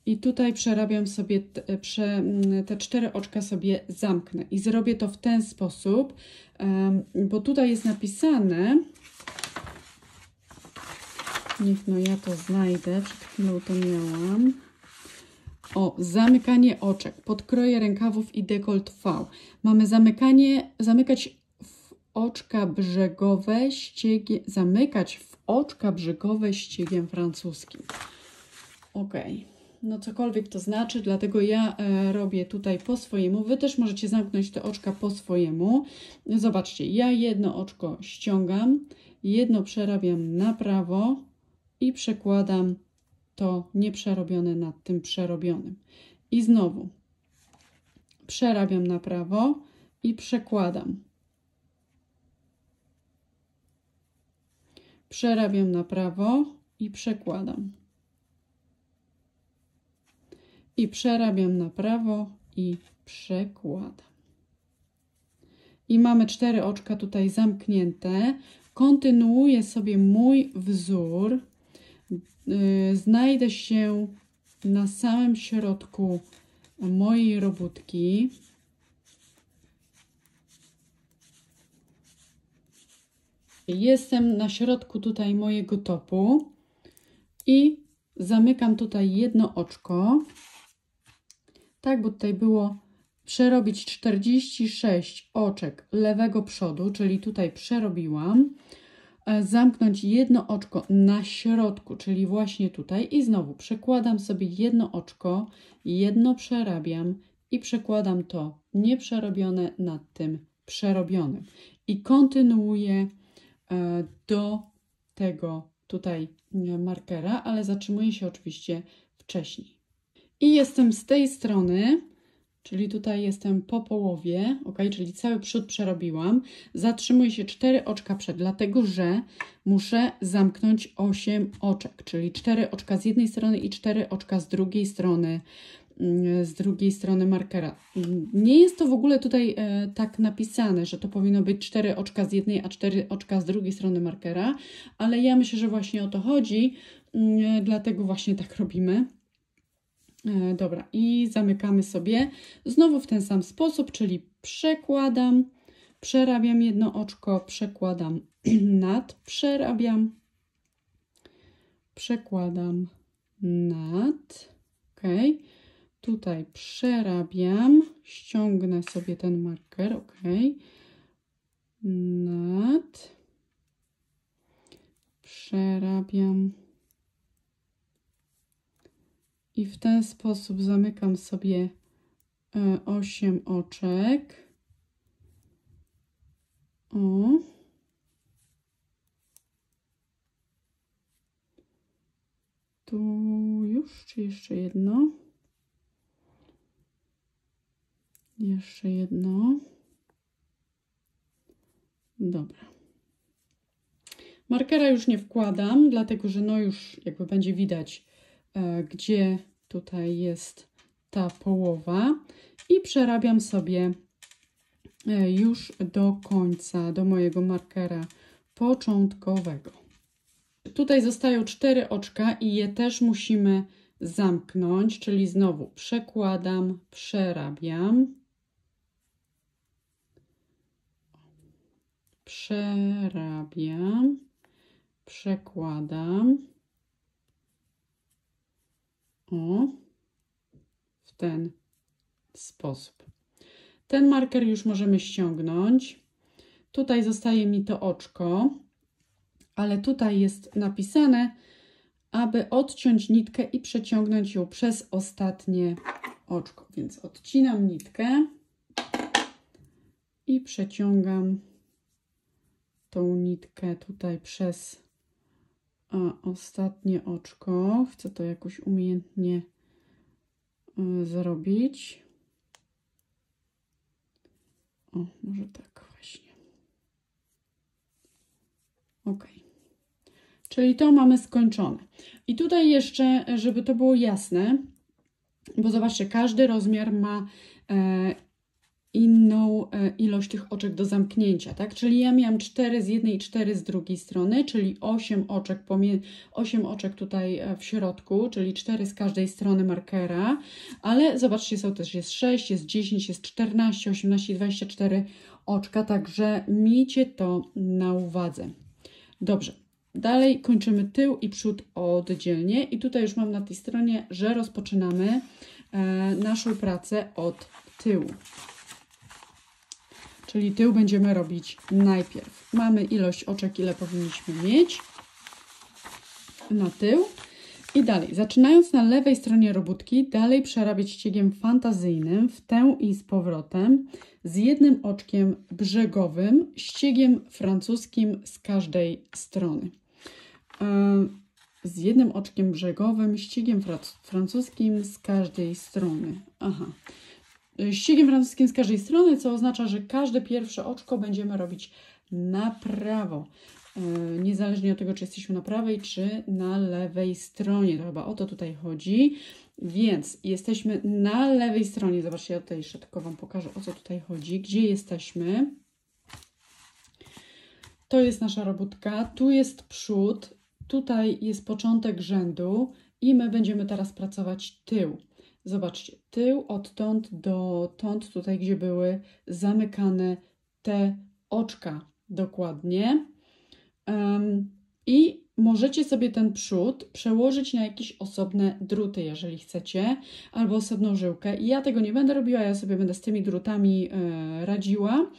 S1: I tutaj przerabiam sobie te, prze, mm, te cztery oczka sobie zamknę i zrobię to w ten sposób, bo tutaj jest napisane, Niech no ja to znajdę. Przed chwilą to miałam. O, zamykanie oczek, Podkroję rękawów i dekolt V. Mamy zamykanie, zamykać w oczka brzegowe ściegiem, zamykać w oczka brzegowe ściegiem francuskim. Ok, no cokolwiek to znaczy, dlatego ja e, robię tutaj po swojemu. Wy też możecie zamknąć te oczka po swojemu. Zobaczcie, ja jedno oczko ściągam, jedno przerabiam na prawo, i przekładam to nieprzerobione nad tym przerobionym. I znowu przerabiam na prawo i przekładam. Przerabiam na prawo i przekładam. I przerabiam na prawo i przekładam. I mamy cztery oczka tutaj zamknięte. Kontynuuję sobie mój wzór Y, znajdę się na samym środku mojej robótki. Jestem na środku tutaj mojego topu i zamykam tutaj jedno oczko. Tak, bo tutaj było przerobić 46 oczek lewego przodu, czyli tutaj przerobiłam. E, zamknąć jedno oczko na środku, czyli właśnie tutaj i znowu przekładam sobie jedno oczko, jedno przerabiam i przekładam to nieprzerobione nad tym przerobionym. I kontynuuję e, do tego tutaj e, markera, ale zatrzymuję się oczywiście wcześniej. I jestem z tej strony czyli tutaj jestem po połowie, ok, czyli cały przód przerobiłam. Zatrzymuję się 4 oczka przed, dlatego że muszę zamknąć 8 oczek, czyli 4 oczka z jednej strony i 4 oczka z drugiej strony mm, z drugiej strony markera. Nie jest to w ogóle tutaj e, tak napisane, że to powinno być 4 oczka z jednej, a 4 oczka z drugiej strony markera, ale ja myślę, że właśnie o to chodzi, e, dlatego właśnie tak robimy. E, dobra, i zamykamy sobie znowu w ten sam sposób, czyli przekładam, przerabiam jedno oczko, przekładam nad, przerabiam, przekładam nad, ok. Tutaj przerabiam, ściągnę sobie ten marker, ok. Nad, przerabiam, i w ten sposób zamykam sobie 8 e, oczek. O. Tu już, czy jeszcze jedno? Jeszcze jedno. Dobra. Markera już nie wkładam, dlatego że no już jakby będzie widać E, gdzie tutaj jest ta połowa i przerabiam sobie e, już do końca, do mojego markera początkowego. Tutaj zostają cztery oczka i je też musimy zamknąć, czyli znowu przekładam, przerabiam. Przerabiam, przekładam o, w ten sposób. Ten marker już możemy ściągnąć. Tutaj zostaje mi to oczko, ale tutaj jest napisane, aby odciąć nitkę i przeciągnąć ją przez ostatnie oczko. Więc odcinam nitkę i przeciągam tą nitkę tutaj przez a ostatnie oczko, chcę to jakoś umiejętnie y, zrobić. O, może tak właśnie. Ok. Czyli to mamy skończone. I tutaj jeszcze, e, żeby to było jasne, bo zobaczcie, każdy rozmiar ma e, inną e, ilość tych oczek do zamknięcia, tak? Czyli ja miałam 4 z jednej i 4 z drugiej strony, czyli 8 oczek, 8 oczek tutaj e, w środku, czyli 4 z każdej strony markera, ale zobaczcie, są też jest 6, jest 10, jest 14, 18, 24 oczka, także miejcie to na uwadze. Dobrze, dalej kończymy tył i przód oddzielnie i tutaj już mam na tej stronie, że rozpoczynamy e, naszą pracę od tyłu. Czyli tył będziemy robić najpierw. Mamy ilość oczek, ile powinniśmy mieć na tył. I dalej, zaczynając na lewej stronie robótki, dalej przerabiać ściegiem fantazyjnym w tę i z powrotem z jednym oczkiem brzegowym, ściegiem francuskim z każdej strony. E, z jednym oczkiem brzegowym, ściegiem francuskim z każdej strony. Aha. Ściegiem francuskim z każdej strony, co oznacza, że każde pierwsze oczko będziemy robić na prawo. E, niezależnie od tego, czy jesteśmy na prawej, czy na lewej stronie. To chyba o to tutaj chodzi. Więc jesteśmy na lewej stronie. Zobaczcie, ja tutaj jeszcze tylko Wam pokażę, o co tutaj chodzi. Gdzie jesteśmy? To jest nasza robótka. Tu jest przód. Tutaj jest początek rzędu. I my będziemy teraz pracować tył. Zobaczcie, tył odtąd dotąd, tutaj gdzie były zamykane te oczka dokładnie. Um, I możecie sobie ten przód przełożyć na jakieś osobne druty, jeżeli chcecie, albo osobną żyłkę. I ja tego nie będę robiła, ja sobie będę z tymi drutami y, radziła,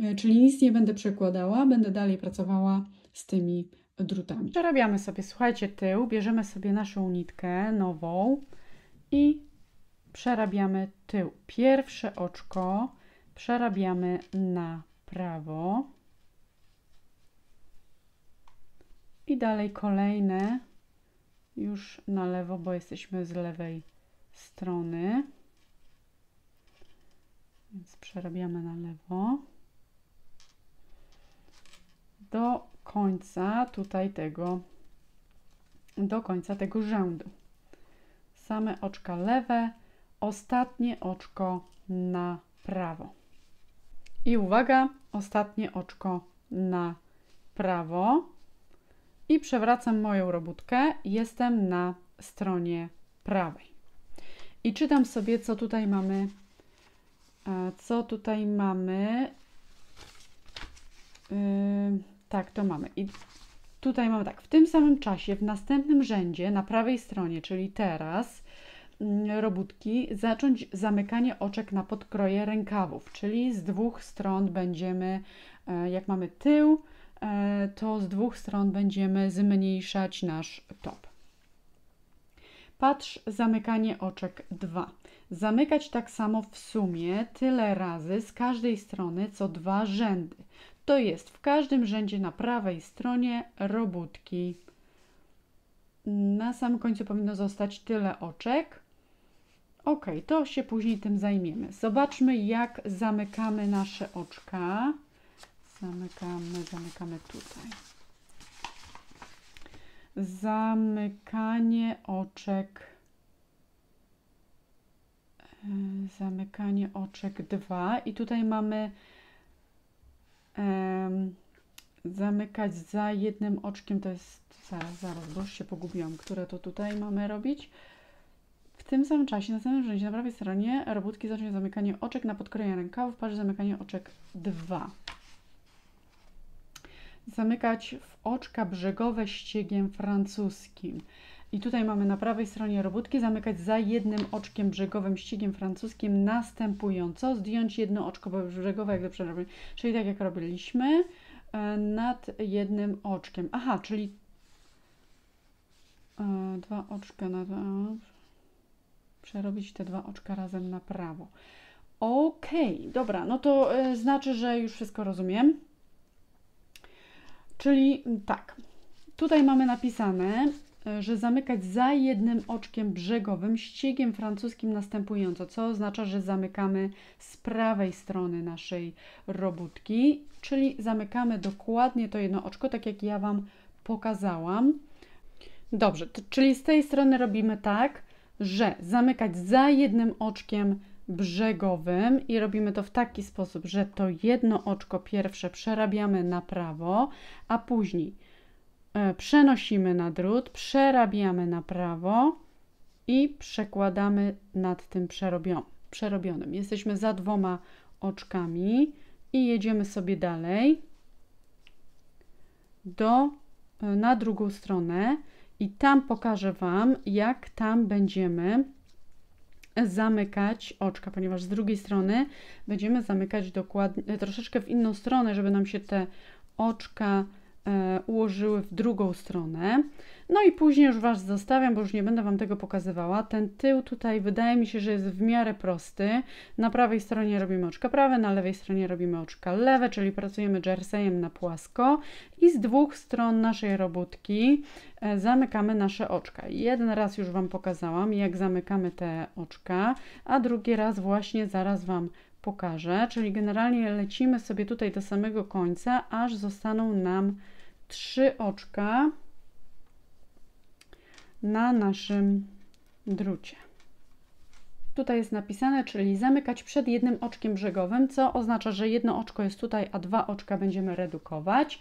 S1: y, czyli nic nie będę przekładała, będę dalej pracowała z tymi drutami. Przerabiamy sobie, słuchajcie, tył, bierzemy sobie naszą nitkę nową i przerabiamy tył. Pierwsze oczko przerabiamy na prawo. I dalej kolejne już na lewo, bo jesteśmy z lewej strony. Więc przerabiamy na lewo. Do końca tutaj tego, do końca tego rzędu. Same oczka lewe, ostatnie oczko na prawo. I uwaga, ostatnie oczko na prawo. I przewracam moją robótkę. Jestem na stronie prawej. I czytam sobie, co tutaj mamy. E, co tutaj mamy? Yy, tak, to mamy. I tutaj mamy tak. W tym samym czasie, w następnym rzędzie, na prawej stronie, czyli teraz, Mm, robótki zacząć zamykanie oczek na podkroje rękawów, czyli z dwóch stron będziemy, e, jak mamy tył, e, to z dwóch stron będziemy zmniejszać nasz top. Patrz, zamykanie oczek 2. Zamykać tak samo w sumie tyle razy z każdej strony co dwa rzędy. To jest w każdym rzędzie na prawej stronie robótki. Na samym końcu powinno zostać tyle oczek, Ok, to się później tym zajmiemy. Zobaczmy, jak zamykamy nasze oczka. Zamykamy, zamykamy tutaj. Zamykanie oczek. E, zamykanie oczek 2. I tutaj mamy um, zamykać za jednym oczkiem. To jest, zaraz, zaraz, bo już się pogubiłam, które to tutaj mamy robić. W tym samym czasie na samym rzędzie na prawej stronie robótki zacznie zamykanie oczek na podkrojenie rękawów, w parze zamykanie oczek 2. Zamykać w oczka brzegowe ściegiem francuskim. I tutaj mamy na prawej stronie robótki zamykać za jednym oczkiem brzegowym ścigiem francuskim następująco. Zdjąć jedno oczko brzegowe, jak dobrze przerobienia, czyli tak jak robiliśmy, e, nad jednym oczkiem. Aha, czyli e, dwa oczka na to, przerobić te dwa oczka razem na prawo. Okej, okay, dobra, no to y, znaczy, że już wszystko rozumiem. Czyli mm, tak, tutaj mamy napisane, y, że zamykać za jednym oczkiem brzegowym ściegiem francuskim następująco, co oznacza, że zamykamy z prawej strony naszej robótki, czyli zamykamy dokładnie to jedno oczko, tak jak ja Wam pokazałam. Dobrze, czyli z tej strony robimy tak, że zamykać za jednym oczkiem brzegowym i robimy to w taki sposób, że to jedno oczko pierwsze przerabiamy na prawo, a później e, przenosimy na drut, przerabiamy na prawo i przekładamy nad tym przerobionym. Jesteśmy za dwoma oczkami i jedziemy sobie dalej do, e, na drugą stronę i tam pokażę Wam, jak tam będziemy zamykać oczka, ponieważ z drugiej strony będziemy zamykać dokładnie, troszeczkę w inną stronę, żeby nam się te oczka E, ułożyły w drugą stronę. No i później już Was zostawiam, bo już nie będę Wam tego pokazywała. Ten tył tutaj wydaje mi się, że jest w miarę prosty. Na prawej stronie robimy oczka prawe, na lewej stronie robimy oczka lewe, czyli pracujemy jerseyem na płasko i z dwóch stron naszej robótki e, zamykamy nasze oczka. Jeden raz już Wam pokazałam, jak zamykamy te oczka, a drugi raz właśnie zaraz Wam pokażę, czyli generalnie lecimy sobie tutaj do samego końca, aż zostaną nam trzy oczka na naszym drucie. Tutaj jest napisane, czyli zamykać przed jednym oczkiem brzegowym, co oznacza, że jedno oczko jest tutaj, a dwa oczka będziemy redukować.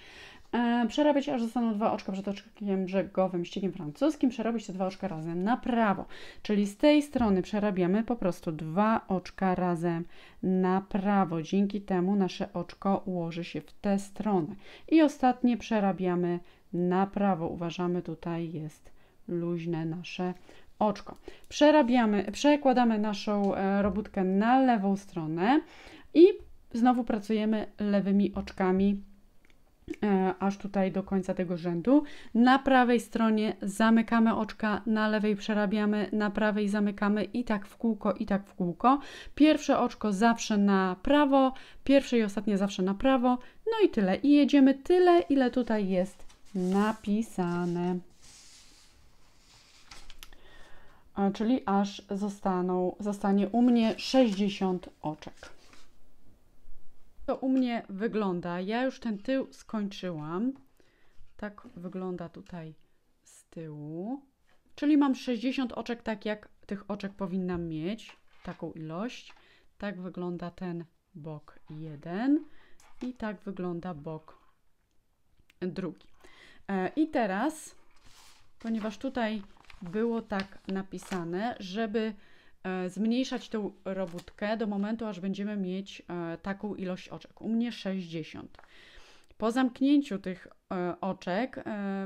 S1: E, przerabiać, aż zostaną dwa oczka przed oczkiem brzegowym ściegiem francuskim, przerobić te dwa oczka razem na prawo. Czyli z tej strony przerabiamy po prostu dwa oczka razem na prawo. Dzięki temu nasze oczko ułoży się w tę stronę. I ostatnie przerabiamy na prawo. Uważamy, tutaj jest luźne nasze oczko. Przerabiamy, przekładamy naszą e, robótkę na lewą stronę i znowu pracujemy lewymi oczkami E, aż tutaj do końca tego rzędu. Na prawej stronie zamykamy oczka, na lewej przerabiamy, na prawej zamykamy i tak w kółko, i tak w kółko. Pierwsze oczko zawsze na prawo, pierwsze i ostatnie zawsze na prawo. No i tyle. I jedziemy tyle, ile tutaj jest napisane. E, czyli aż zostaną, zostanie u mnie 60 oczek to u mnie wygląda. Ja już ten tył skończyłam. Tak wygląda tutaj z tyłu. Czyli mam 60 oczek, tak jak tych oczek powinnam mieć, taką ilość. Tak wygląda ten bok jeden i tak wygląda bok drugi. E, I teraz, ponieważ tutaj było tak napisane, żeby E, zmniejszać tą robótkę do momentu, aż będziemy mieć e, taką ilość oczek. U mnie 60. Po zamknięciu tych e, oczek, e,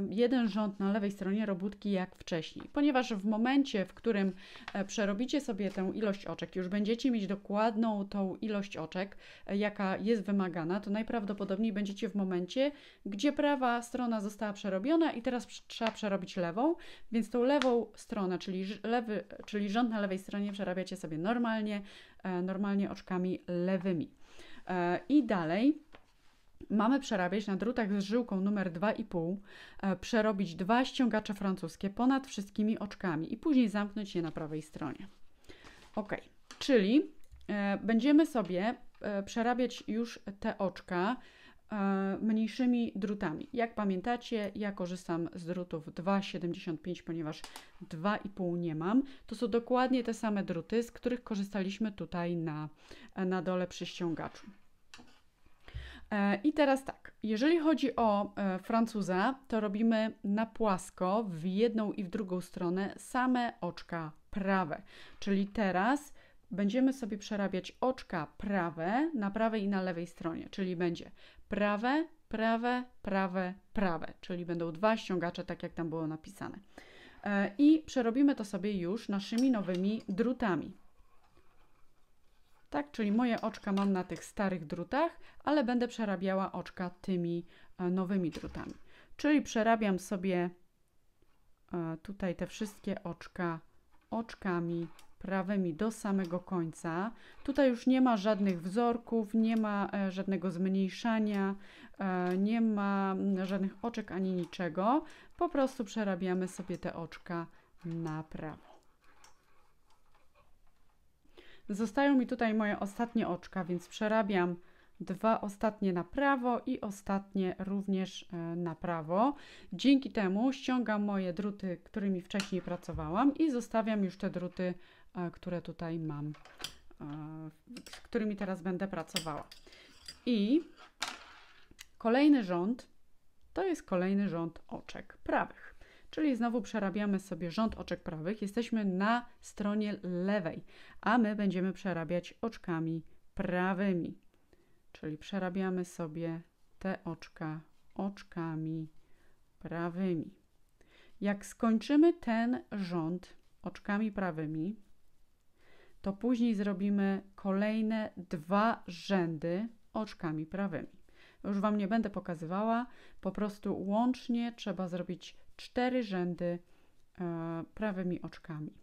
S1: jeden rząd na lewej stronie robótki jak wcześniej, ponieważ w momencie, w którym e, przerobicie sobie tę ilość oczek, już będziecie mieć dokładną tą ilość oczek, jaka jest wymagana, to najprawdopodobniej będziecie w momencie, gdzie prawa strona została przerobiona i teraz trzeba przerobić lewą, więc tą lewą stronę, czyli, lewy, czyli rząd na lewej stronie przerabiacie sobie normalnie, normalnie oczkami lewymi. I dalej mamy przerabiać na drutach z żyłką numer 2,5, e, przerobić dwa ściągacze francuskie ponad wszystkimi oczkami i później zamknąć je na prawej stronie. Ok, czyli e, będziemy sobie e, przerabiać już te oczka mniejszymi drutami. Jak pamiętacie, ja korzystam z drutów 2,75, ponieważ 2,5 nie mam. To są dokładnie te same druty, z których korzystaliśmy tutaj na, na dole przy ściągaczu. E, I teraz tak, jeżeli chodzi o e, Francuza, to robimy na płasko w jedną i w drugą stronę same oczka prawe. Czyli teraz będziemy sobie przerabiać oczka prawe na prawej i na lewej stronie, czyli będzie prawe, prawe, prawe, prawe, czyli będą dwa ściągacze, tak jak tam było napisane. E, I przerobimy to sobie już naszymi nowymi drutami tak? Czyli moje oczka mam na tych starych drutach, ale będę przerabiała oczka tymi e, nowymi drutami. Czyli przerabiam sobie e, tutaj te wszystkie oczka oczkami prawymi do samego końca. Tutaj już nie ma żadnych wzorków, nie ma e, żadnego zmniejszania, nie ma żadnych oczek ani niczego. Po prostu przerabiamy sobie te oczka na prawo. Zostają mi tutaj moje ostatnie oczka, więc przerabiam dwa ostatnie na prawo i ostatnie również e, na prawo. Dzięki temu ściągam moje druty, którymi wcześniej pracowałam i zostawiam już te druty, e, które tutaj mam, e, z którymi teraz będę pracowała. I kolejny rząd to jest kolejny rząd oczek prawych czyli znowu przerabiamy sobie rząd oczek prawych, jesteśmy na stronie lewej, a my będziemy przerabiać oczkami prawymi. Czyli przerabiamy sobie te oczka oczkami prawymi. Jak skończymy ten rząd oczkami prawymi, to później zrobimy kolejne dwa rzędy oczkami prawymi. Już Wam nie będę pokazywała, po prostu łącznie trzeba zrobić cztery rzędy e, prawymi oczkami.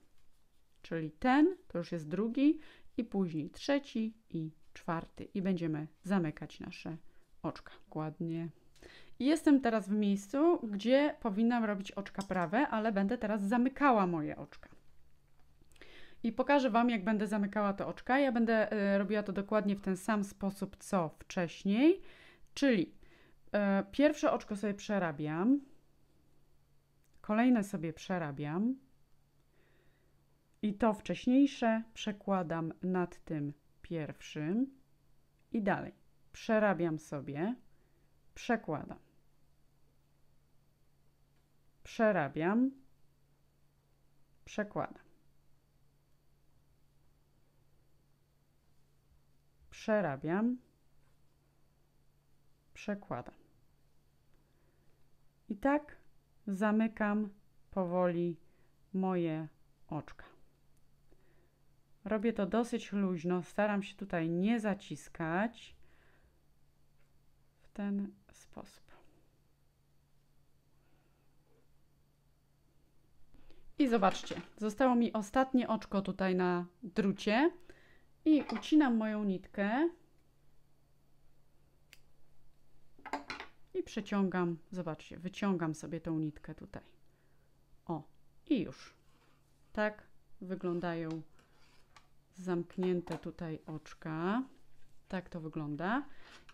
S1: Czyli ten, to już jest drugi, i później trzeci i czwarty. I będziemy zamykać nasze oczka. Ładnie. Jestem teraz w miejscu, gdzie powinnam robić oczka prawe, ale będę teraz zamykała moje oczka. I pokażę Wam, jak będę zamykała te oczka. Ja będę e, robiła to dokładnie w ten sam sposób, co wcześniej. Czyli e, pierwsze oczko sobie przerabiam, Kolejne sobie przerabiam. I to wcześniejsze przekładam nad tym pierwszym. I dalej. Przerabiam sobie. Przekładam. Przerabiam. Przekładam. Przerabiam. Przekładam. I tak zamykam powoli moje oczka. Robię to dosyć luźno, staram się tutaj nie zaciskać w ten sposób. I zobaczcie, zostało mi ostatnie oczko tutaj na drucie i ucinam moją nitkę. i przeciągam, zobaczcie, wyciągam sobie tą nitkę tutaj. O, i już. Tak wyglądają zamknięte tutaj oczka. Tak to wygląda.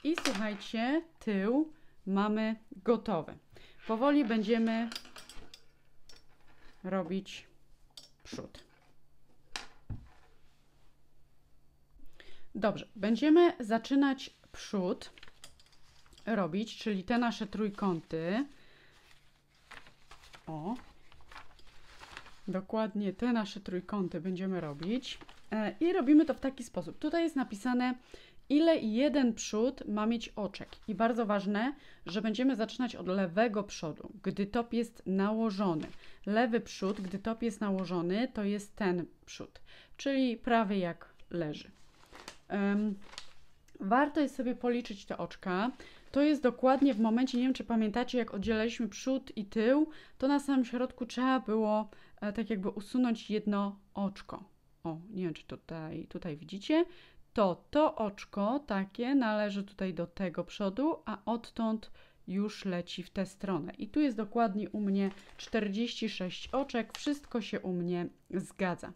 S1: I słuchajcie, tył mamy gotowy. Powoli będziemy robić przód. Dobrze, będziemy zaczynać przód robić, czyli te nasze trójkąty. O, dokładnie te nasze trójkąty będziemy robić. E, I robimy to w taki sposób. Tutaj jest napisane, ile jeden przód ma mieć oczek. I bardzo ważne, że będziemy zaczynać od lewego przodu, gdy top jest nałożony. Lewy przód, gdy top jest nałożony, to jest ten przód, czyli prawy jak leży. Um, warto jest sobie policzyć te oczka. To jest dokładnie w momencie, nie wiem czy pamiętacie, jak oddzielaliśmy przód i tył, to na samym środku trzeba było e, tak jakby usunąć jedno oczko. O, nie wiem czy tutaj, tutaj widzicie. To to oczko takie należy tutaj do tego przodu, a odtąd już leci w tę stronę. I tu jest dokładnie u mnie 46 oczek, wszystko się u mnie zgadza.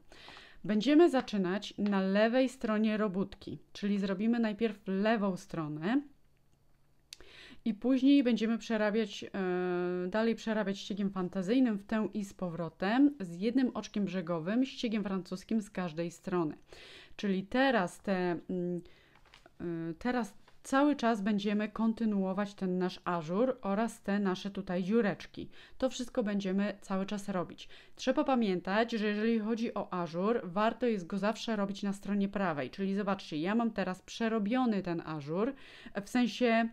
S1: Będziemy zaczynać na lewej stronie robótki, czyli zrobimy najpierw lewą stronę, i później będziemy przerabiać, e, dalej przerabiać ściegiem fantazyjnym w tę i z powrotem z jednym oczkiem brzegowym, ściegiem francuskim z każdej strony. Czyli teraz te, mm, e, teraz cały czas będziemy kontynuować ten nasz ażur oraz te nasze tutaj dziureczki. To wszystko będziemy cały czas robić. Trzeba pamiętać, że jeżeli chodzi o ażur, warto jest go zawsze robić na stronie prawej. Czyli zobaczcie, ja mam teraz przerobiony ten ażur, w sensie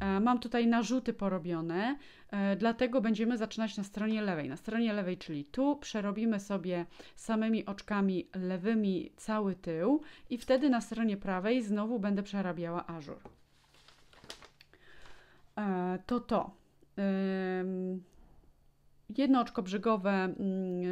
S1: E, mam tutaj narzuty porobione, e, dlatego będziemy zaczynać na stronie lewej. Na stronie lewej, czyli tu, przerobimy sobie samymi oczkami lewymi cały tył i wtedy na stronie prawej znowu będę przerabiała ażur. E, to to. Jedno oczko brzegowe, mm,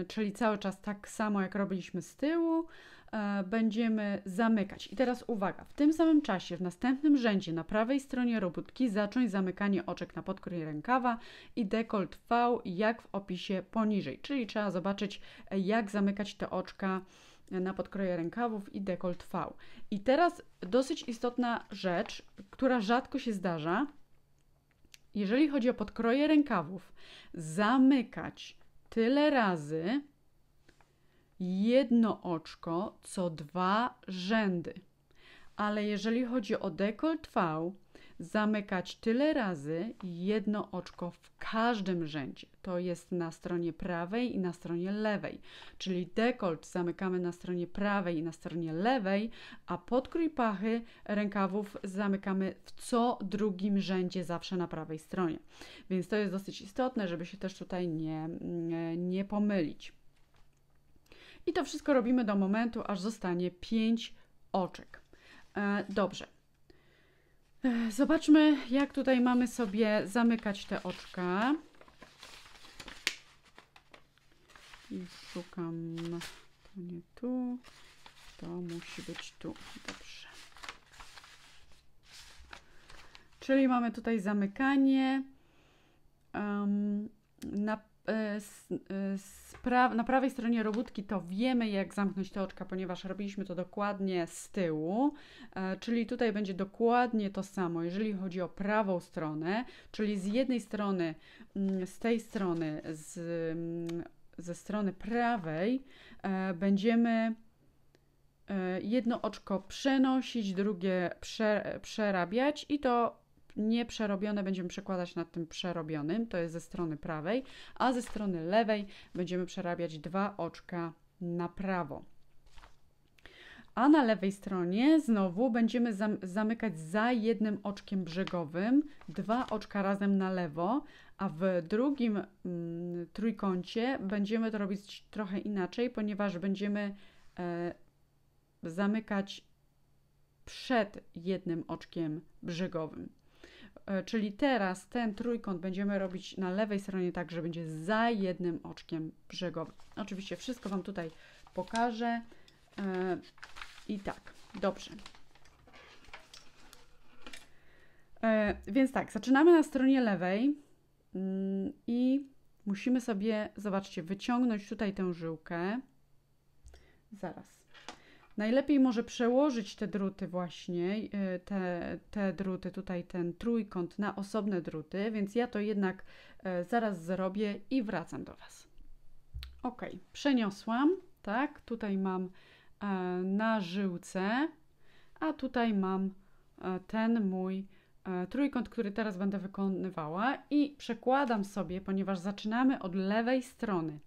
S1: czyli cały czas tak samo jak robiliśmy z tyłu. E, będziemy zamykać. I teraz uwaga, w tym samym czasie, w następnym rzędzie na prawej stronie robótki zacząć zamykanie oczek na podkrój rękawa i dekolt V jak w opisie poniżej. Czyli trzeba zobaczyć e, jak zamykać te oczka na podkroje rękawów i dekolt V. I teraz dosyć istotna rzecz, która rzadko się zdarza. Jeżeli chodzi o podkroje rękawów, zamykać tyle razy, jedno oczko co dwa rzędy. Ale jeżeli chodzi o dekolt V, zamykać tyle razy jedno oczko w każdym rzędzie. To jest na stronie prawej i na stronie lewej. Czyli dekolt zamykamy na stronie prawej i na stronie lewej, a podkrój pachy rękawów zamykamy w co drugim rzędzie zawsze na prawej stronie. Więc to jest dosyć istotne, żeby się też tutaj nie, nie pomylić. I to wszystko robimy do momentu, aż zostanie 5 oczek. E, dobrze. E, zobaczmy, jak tutaj mamy sobie zamykać te oczka. I szukam, to nie tu, to musi być tu. Dobrze. Czyli mamy tutaj zamykanie. Um, na z e, e, pra- na prawej stronie robótki to wiemy, jak zamknąć te oczka, ponieważ robiliśmy to dokładnie z tyłu, e, czyli tutaj będzie dokładnie to samo, jeżeli chodzi o prawą stronę, czyli z jednej strony, mm, z tej strony, z, mm, ze strony prawej będziemy jedno oczko przenosić, drugie prze, przerabiać i to nieprzerobione będziemy przekładać nad tym przerobionym, to jest ze strony prawej, a ze strony lewej będziemy przerabiać dwa oczka na prawo. A na lewej stronie znowu będziemy zamykać za jednym oczkiem brzegowym, dwa oczka razem na lewo, a w drugim mm, trójkącie będziemy to robić trochę inaczej, ponieważ będziemy e, zamykać przed jednym oczkiem brzegowym. E, czyli teraz ten trójkąt będziemy robić na lewej stronie tak, że będzie za jednym oczkiem brzegowym. Oczywiście wszystko Wam tutaj pokażę. E, I tak, dobrze. E, więc tak, zaczynamy na stronie lewej mm, i musimy sobie, zobaczcie, wyciągnąć tutaj tę żyłkę. Zaraz. Najlepiej może przełożyć te druty właśnie, y, te, te druty tutaj, ten trójkąt na osobne druty, więc ja to jednak e, zaraz zrobię i wracam do Was. Ok, przeniosłam, tak, tutaj mam e, na żyłce, a tutaj mam e, ten mój trójkąt, który teraz będę wykonywała i przekładam sobie, ponieważ zaczynamy od lewej strony.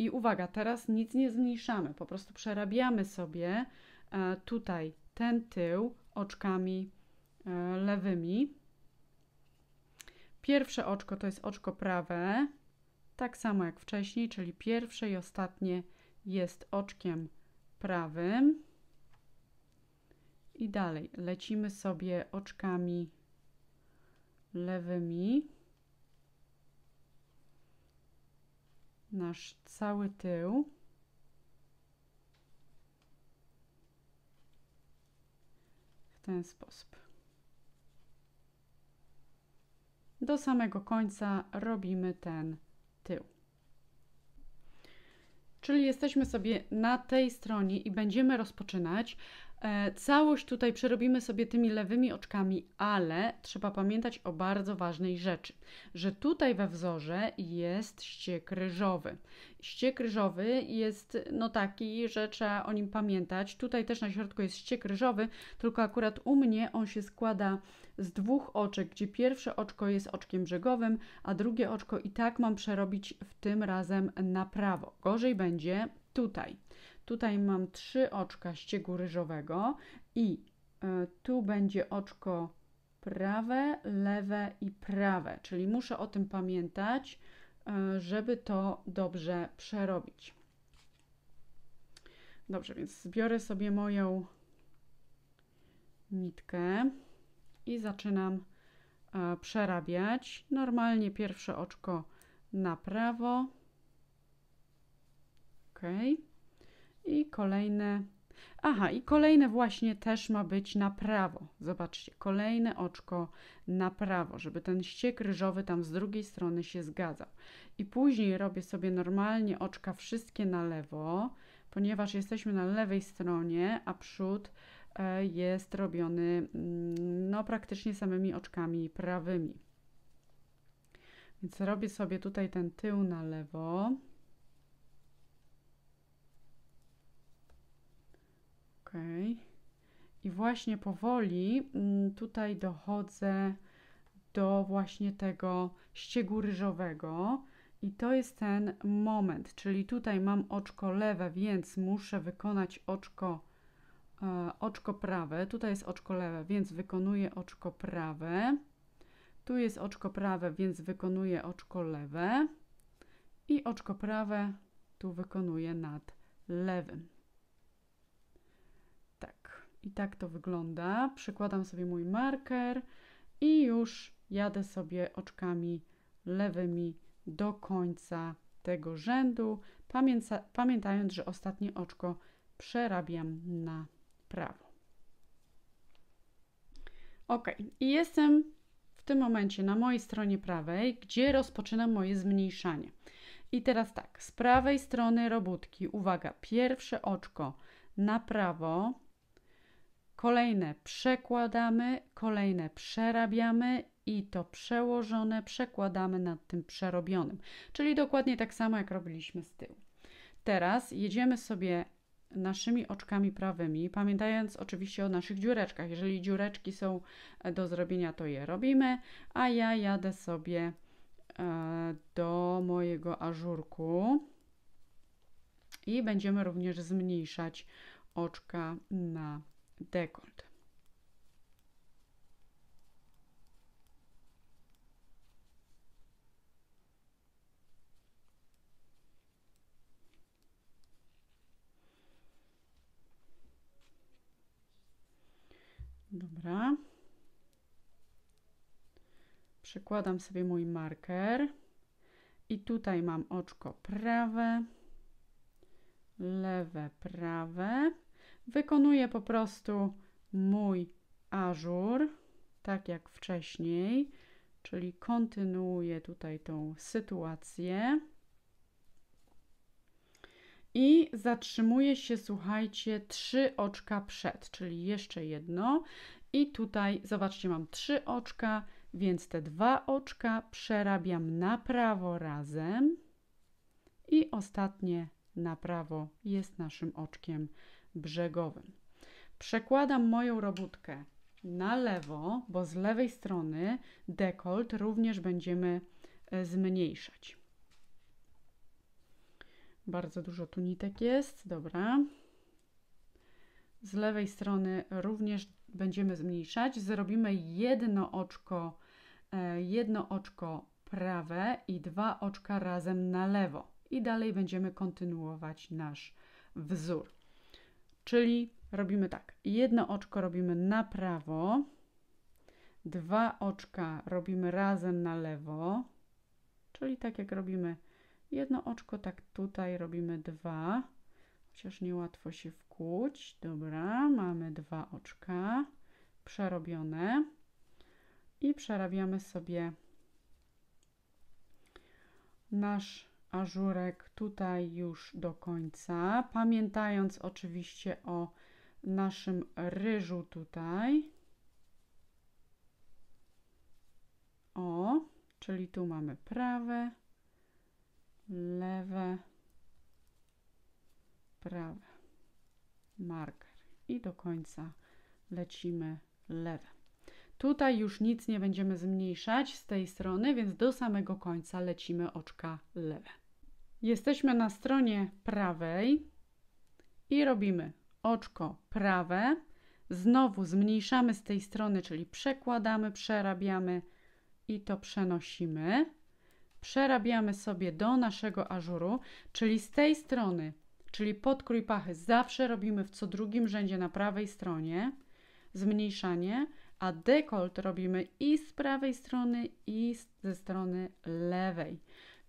S1: I uwaga, teraz nic nie zmniejszamy, po prostu przerabiamy sobie e, tutaj ten tył oczkami e, lewymi. Pierwsze oczko to jest oczko prawe, tak samo jak wcześniej, czyli pierwsze i ostatnie jest oczkiem prawym. I dalej lecimy sobie oczkami lewymi. nasz cały tył. W ten sposób. Do samego końca robimy ten tył. Czyli jesteśmy sobie na tej stronie i będziemy rozpoczynać E, całość tutaj przerobimy sobie tymi lewymi oczkami, ale trzeba pamiętać o bardzo ważnej rzeczy, że tutaj we wzorze jest ściek ryżowy. Ściek ryżowy jest no taki, że trzeba o nim pamiętać. Tutaj też na środku jest ściek ryżowy, tylko akurat u mnie on się składa z dwóch oczek, gdzie pierwsze oczko jest oczkiem brzegowym, a drugie oczko i tak mam przerobić w tym razem na prawo. Gorzej będzie tutaj. Tutaj mam trzy oczka ściegu ryżowego i e, tu będzie oczko prawe, lewe i prawe, czyli muszę o tym pamiętać, e, żeby to dobrze przerobić. Dobrze, więc zbiorę sobie moją nitkę i zaczynam e, przerabiać. Normalnie pierwsze oczko na prawo. Okay. I kolejne. Aha, i kolejne właśnie też ma być na prawo. Zobaczcie, kolejne oczko na prawo, żeby ten ściek ryżowy tam z drugiej strony się zgadzał. I później robię sobie normalnie oczka wszystkie na lewo, ponieważ jesteśmy na lewej stronie, a przód e, jest robiony mm, no, praktycznie samymi oczkami prawymi. Więc robię sobie tutaj ten tył na lewo. Ok. I właśnie powoli mm, tutaj dochodzę do właśnie tego ściegu ryżowego. I to jest ten moment, czyli tutaj mam oczko lewe, więc muszę wykonać oczko, e, oczko prawe. Tutaj jest oczko lewe, więc wykonuję oczko prawe. Tu jest oczko prawe, więc wykonuję oczko lewe. I oczko prawe tu wykonuję nad lewym. I tak to wygląda. Przykładam sobie mój marker i już jadę sobie oczkami lewymi do końca tego rzędu, pamiętając, że ostatnie oczko przerabiam na prawo. Ok, i jestem w tym momencie na mojej stronie prawej, gdzie rozpoczynam moje zmniejszanie. I teraz tak, z prawej strony robótki, uwaga, pierwsze oczko na prawo, Kolejne przekładamy, kolejne przerabiamy i to przełożone przekładamy nad tym przerobionym. Czyli dokładnie tak samo jak robiliśmy z tyłu. Teraz jedziemy sobie naszymi oczkami prawymi, pamiętając oczywiście o naszych dziureczkach. Jeżeli dziureczki są e, do zrobienia, to je robimy, a ja jadę sobie e, do mojego ażurku i będziemy również zmniejszać oczka na dekolt. Dobra. Przekładam sobie mój marker i tutaj mam oczko prawe, lewe, prawe. Wykonuję po prostu mój ażur, tak jak wcześniej, czyli kontynuuję tutaj tą sytuację. I zatrzymuję się, słuchajcie, trzy oczka przed, czyli jeszcze jedno. I tutaj, zobaczcie, mam trzy oczka, więc te dwa oczka przerabiam na prawo razem. I ostatnie na prawo jest naszym oczkiem brzegowym. Przekładam moją robótkę na lewo, bo z lewej strony dekolt również będziemy e, zmniejszać. Bardzo dużo tu nitek jest, dobra. Z lewej strony również będziemy zmniejszać. Zrobimy jedno oczko, e, jedno oczko prawe i dwa oczka razem na lewo. I dalej będziemy kontynuować nasz wzór. Czyli robimy tak. Jedno oczko robimy na prawo, dwa oczka robimy razem na lewo, czyli tak jak robimy jedno oczko, tak tutaj robimy dwa, chociaż niełatwo się wkuć. Dobra, mamy dwa oczka przerobione i przerabiamy sobie nasz ażurek tutaj już do końca, pamiętając oczywiście o naszym ryżu tutaj. O, czyli tu mamy prawe, lewe, prawe, marker i do końca lecimy lewe. Tutaj już nic nie będziemy zmniejszać z tej strony, więc do samego końca lecimy oczka lewe. Jesteśmy na stronie prawej i robimy oczko prawe. Znowu zmniejszamy z tej strony, czyli przekładamy, przerabiamy i to przenosimy. Przerabiamy sobie do naszego ażuru, czyli z tej strony, czyli podkrój pachy zawsze robimy w co drugim rzędzie na prawej stronie zmniejszanie, a dekolt robimy i z prawej strony i ze strony lewej.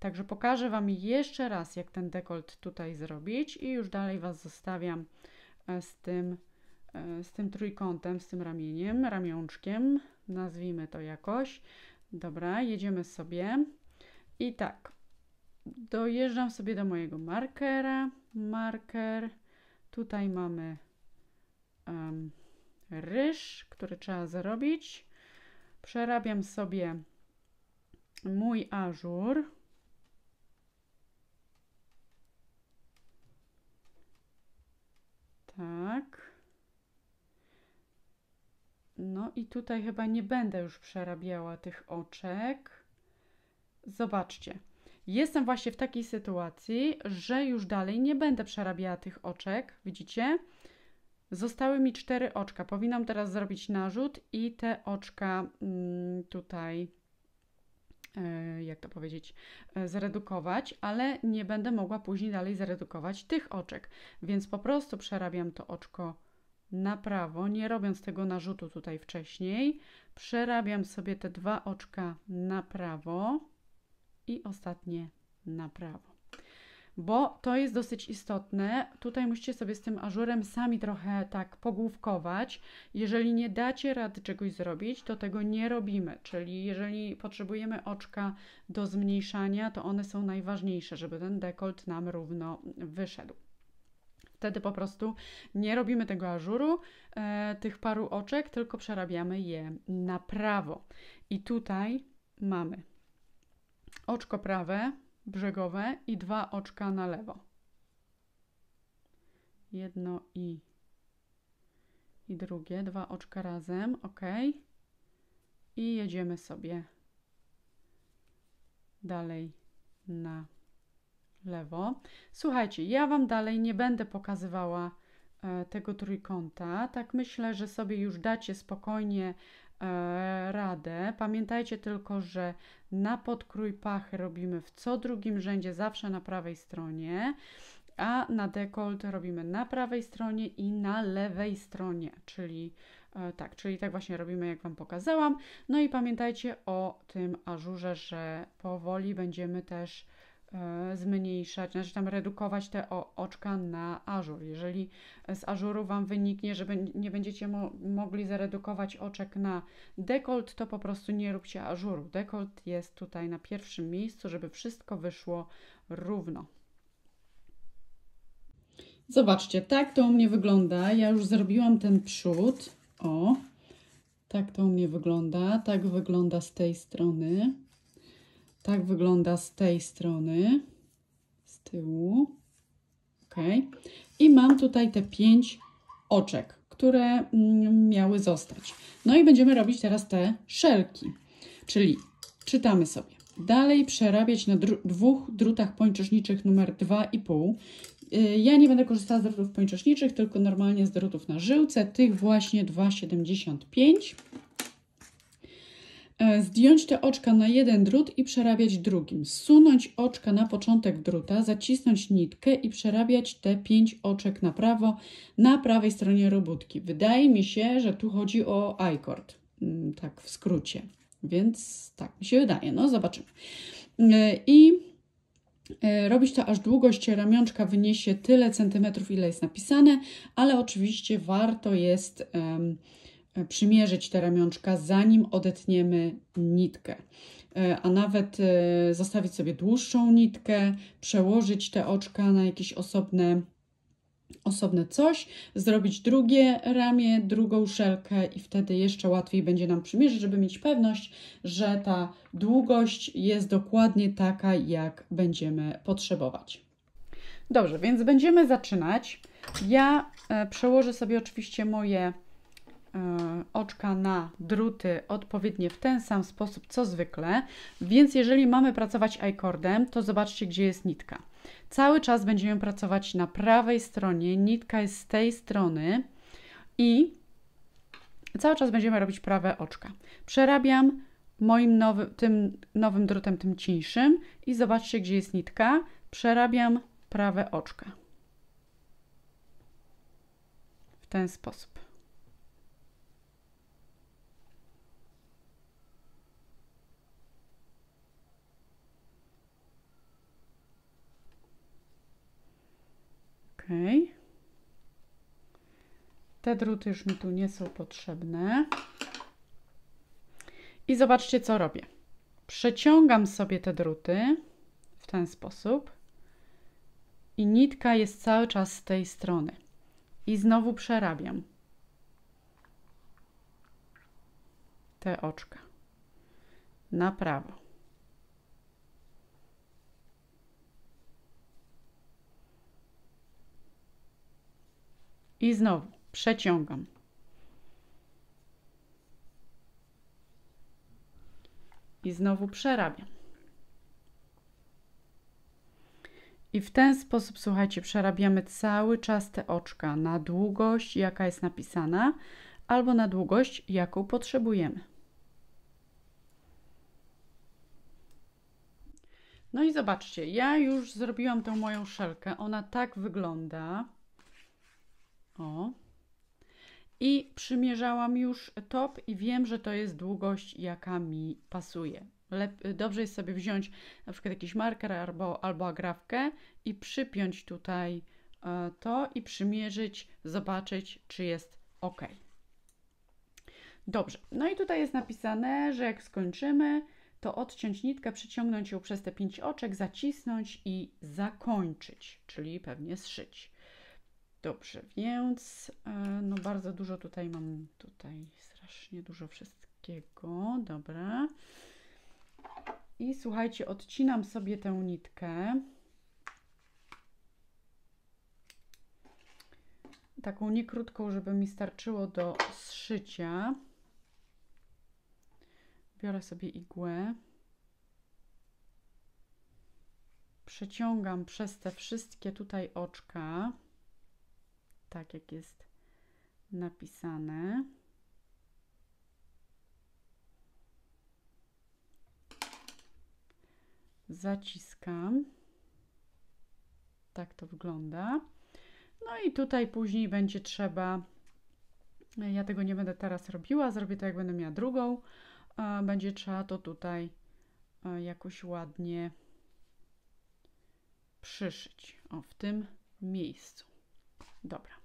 S1: Także pokażę Wam jeszcze raz, jak ten dekolt tutaj zrobić i już dalej Was zostawiam e, z tym, e, z tym trójkątem, z tym ramieniem, ramionczkiem, nazwijmy to jakoś. Dobra, jedziemy sobie. I tak, dojeżdżam sobie do mojego markera. Marker, tutaj mamy um, ryż, który trzeba zrobić. Przerabiam sobie mój ażur Tak. No i tutaj chyba nie będę już przerabiała tych oczek. Zobaczcie. Jestem właśnie w takiej sytuacji, że już dalej nie będę przerabiała tych oczek. Widzicie? Zostały mi cztery oczka. Powinnam teraz zrobić narzut i te oczka mm, tutaj E, jak to powiedzieć, e, zredukować, ale nie będę mogła później dalej zredukować tych oczek, więc po prostu przerabiam to oczko na prawo, nie robiąc tego narzutu tutaj wcześniej. Przerabiam sobie te dwa oczka na prawo i ostatnie na prawo bo to jest dosyć istotne. Tutaj musicie sobie z tym ażurem sami trochę tak pogłówkować. Jeżeli nie dacie rady czegoś zrobić, to tego nie robimy. Czyli jeżeli potrzebujemy oczka do zmniejszania, to one są najważniejsze, żeby ten dekolt nam równo wyszedł. Wtedy po prostu nie robimy tego ażuru, e, tych paru oczek, tylko przerabiamy je na prawo. I tutaj mamy oczko prawe, brzegowe i dwa oczka na lewo. Jedno i, i drugie, dwa oczka razem, ok. I jedziemy sobie dalej na lewo. Słuchajcie, ja Wam dalej nie będę pokazywała e, tego trójkąta. Tak myślę, że sobie już dacie spokojnie E, radę. Pamiętajcie tylko, że na podkrój pachy robimy w co drugim rzędzie, zawsze na prawej stronie, a na dekolt robimy na prawej stronie i na lewej stronie, czyli e, tak, czyli tak właśnie robimy, jak Wam pokazałam. No i pamiętajcie o tym ażurze, że powoli będziemy też E, zmniejszać, znaczy tam redukować te oczka na ażur. Jeżeli z ażuru Wam wyniknie, że nie będziecie mo mogli zredukować oczek na dekolt, to po prostu nie róbcie ażuru. Dekolt jest tutaj na pierwszym miejscu, żeby wszystko wyszło równo. Zobaczcie, tak to u mnie wygląda. Ja już zrobiłam ten przód. O, tak to u mnie wygląda. Tak wygląda z tej strony. Tak wygląda z tej strony, z tyłu. Ok. I mam tutaj te pięć oczek, które mm, miały zostać. No i będziemy robić teraz te szelki. Czyli czytamy sobie. Dalej przerabiać na dru dwóch drutach pończoszniczych numer 2,5. Y, ja nie będę korzystała z drutów pończoszniczych, tylko normalnie z drutów na żyłce, tych właśnie 2,75 E, zdjąć te oczka na jeden drut i przerabiać drugim. Zsunąć oczka na początek druta, zacisnąć nitkę i przerabiać te pięć oczek na prawo, na prawej stronie robótki. Wydaje mi się, że tu chodzi o i-cord, mm, tak w skrócie. Więc tak mi się wydaje, no zobaczymy. E, I e, robić to aż długość ramionczka wyniesie tyle centymetrów, ile jest napisane, ale oczywiście warto jest... Um, E, przymierzyć te ramionczka, zanim odetniemy nitkę, e, a nawet e, zostawić sobie dłuższą nitkę, przełożyć te oczka na jakieś osobne, osobne coś, zrobić drugie ramię, drugą szelkę i wtedy jeszcze łatwiej będzie nam przymierzyć, żeby mieć pewność, że ta długość jest dokładnie taka, jak będziemy potrzebować. Dobrze, więc będziemy zaczynać. Ja przełożę sobie oczywiście moje Y, oczka na druty odpowiednie w ten sam sposób co zwykle, więc jeżeli mamy pracować i-cordem, to zobaczcie gdzie jest nitka. Cały czas będziemy pracować na prawej stronie, nitka jest z tej strony i cały czas będziemy robić prawe oczka. Przerabiam moim nowy, tym nowym drutem, tym cieńszym i zobaczcie gdzie jest nitka, przerabiam prawe oczka. W ten sposób. Te druty już mi tu nie są potrzebne. I zobaczcie, co robię. Przeciągam sobie te druty w ten sposób i nitka jest cały czas z tej strony. I znowu przerabiam te oczka na prawo. i znowu przeciągam. I znowu przerabiam. I w ten sposób, słuchajcie, przerabiamy cały czas te oczka na długość, jaka jest napisana, albo na długość, jaką potrzebujemy. No i zobaczcie, ja już zrobiłam tą moją szelkę. Ona tak wygląda. O. I przymierzałam już top i wiem, że to jest długość, jaka mi pasuje. Lep dobrze jest sobie wziąć na przykład jakiś marker albo, albo agrafkę i przypiąć tutaj e, to i przymierzyć, zobaczyć, czy jest ok. Dobrze, no i tutaj jest napisane, że jak skończymy, to odciąć nitkę, przyciągnąć ją przez te pięć oczek, zacisnąć i zakończyć, czyli pewnie zszyć. Dobrze, więc e, no bardzo dużo tutaj mam, tutaj strasznie dużo wszystkiego, dobra. I słuchajcie, odcinam sobie tę nitkę. Taką niekrótką, żeby mi starczyło do zszycia. Biorę sobie igłę. Przeciągam przez te wszystkie tutaj oczka tak jak jest napisane. Zaciskam. Tak to wygląda. No i tutaj później będzie trzeba, ja tego nie będę teraz robiła, zrobię to jak będę miała drugą. Będzie trzeba to tutaj e, jakoś ładnie przyszyć. O, w tym miejscu. Dobra.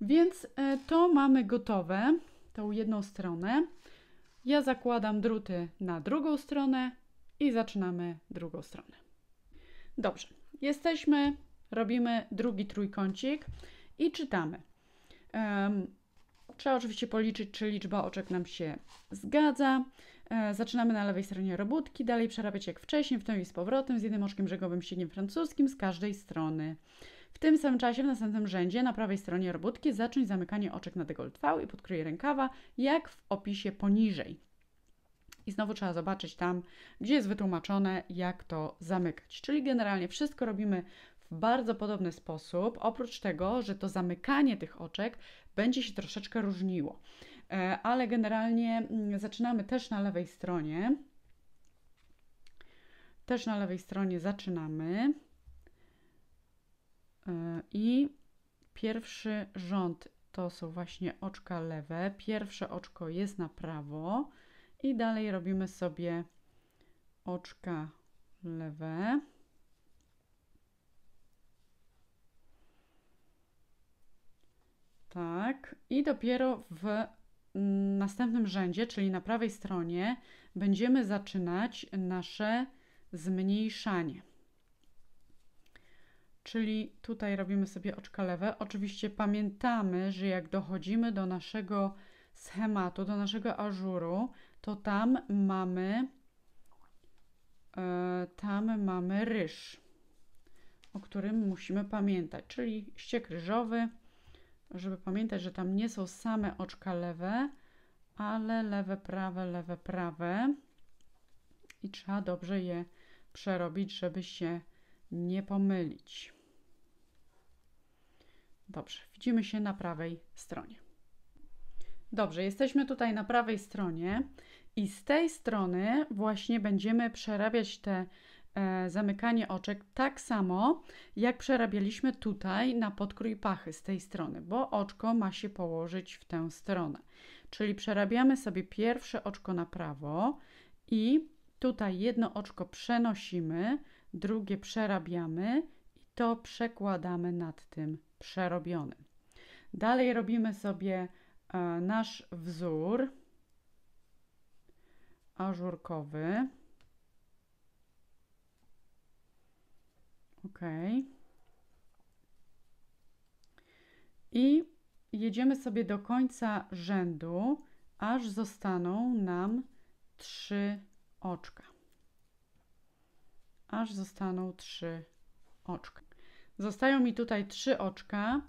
S1: Więc e, to mamy gotowe, tą jedną stronę. Ja zakładam druty na drugą stronę i zaczynamy drugą stronę. Dobrze, jesteśmy, robimy drugi trójkącik i czytamy. Um, trzeba oczywiście policzyć, czy liczba oczek nam się zgadza. E, zaczynamy na lewej stronie robótki, dalej przerabiać jak wcześniej, w tym i z powrotem, z jednym oczkiem brzegowym, średnim francuskim, z każdej strony. W tym samym czasie w następnym rzędzie na prawej stronie robótki zacząć zamykanie oczek na dekolt V i podkryj rękawa, jak w opisie poniżej. I znowu trzeba zobaczyć tam, gdzie jest wytłumaczone, jak to zamykać. Czyli generalnie wszystko robimy w bardzo podobny sposób, oprócz tego, że to zamykanie tych oczek będzie się troszeczkę różniło. E, ale generalnie mm, zaczynamy też na lewej stronie. Też na lewej stronie zaczynamy. E, I pierwszy rząd to są właśnie oczka lewe. Pierwsze oczko jest na prawo i dalej robimy sobie oczka lewe. Tak, i dopiero w następnym rzędzie, czyli na prawej stronie, będziemy zaczynać nasze zmniejszanie czyli tutaj robimy sobie oczka lewe. Oczywiście pamiętamy, że jak dochodzimy do naszego schematu, do naszego ażuru, to tam mamy yy, tam mamy ryż, o którym musimy pamiętać, czyli ściek ryżowy, żeby pamiętać, że tam nie są same oczka lewe, ale lewe, prawe, lewe, prawe i trzeba dobrze je przerobić, żeby się nie pomylić. Dobrze, widzimy się na prawej stronie. Dobrze, jesteśmy tutaj na prawej stronie i z tej strony właśnie będziemy przerabiać te e, zamykanie oczek tak samo, jak przerabialiśmy tutaj na podkrój pachy z tej strony, bo oczko ma się położyć w tę stronę. Czyli przerabiamy sobie pierwsze oczko na prawo i tutaj jedno oczko przenosimy, drugie przerabiamy i to przekładamy nad tym przerobiony. Dalej robimy sobie e, nasz wzór ażurkowy. Ok. I jedziemy sobie do końca rzędu, aż zostaną nam trzy oczka. Aż zostaną trzy oczka. Zostają mi tutaj trzy oczka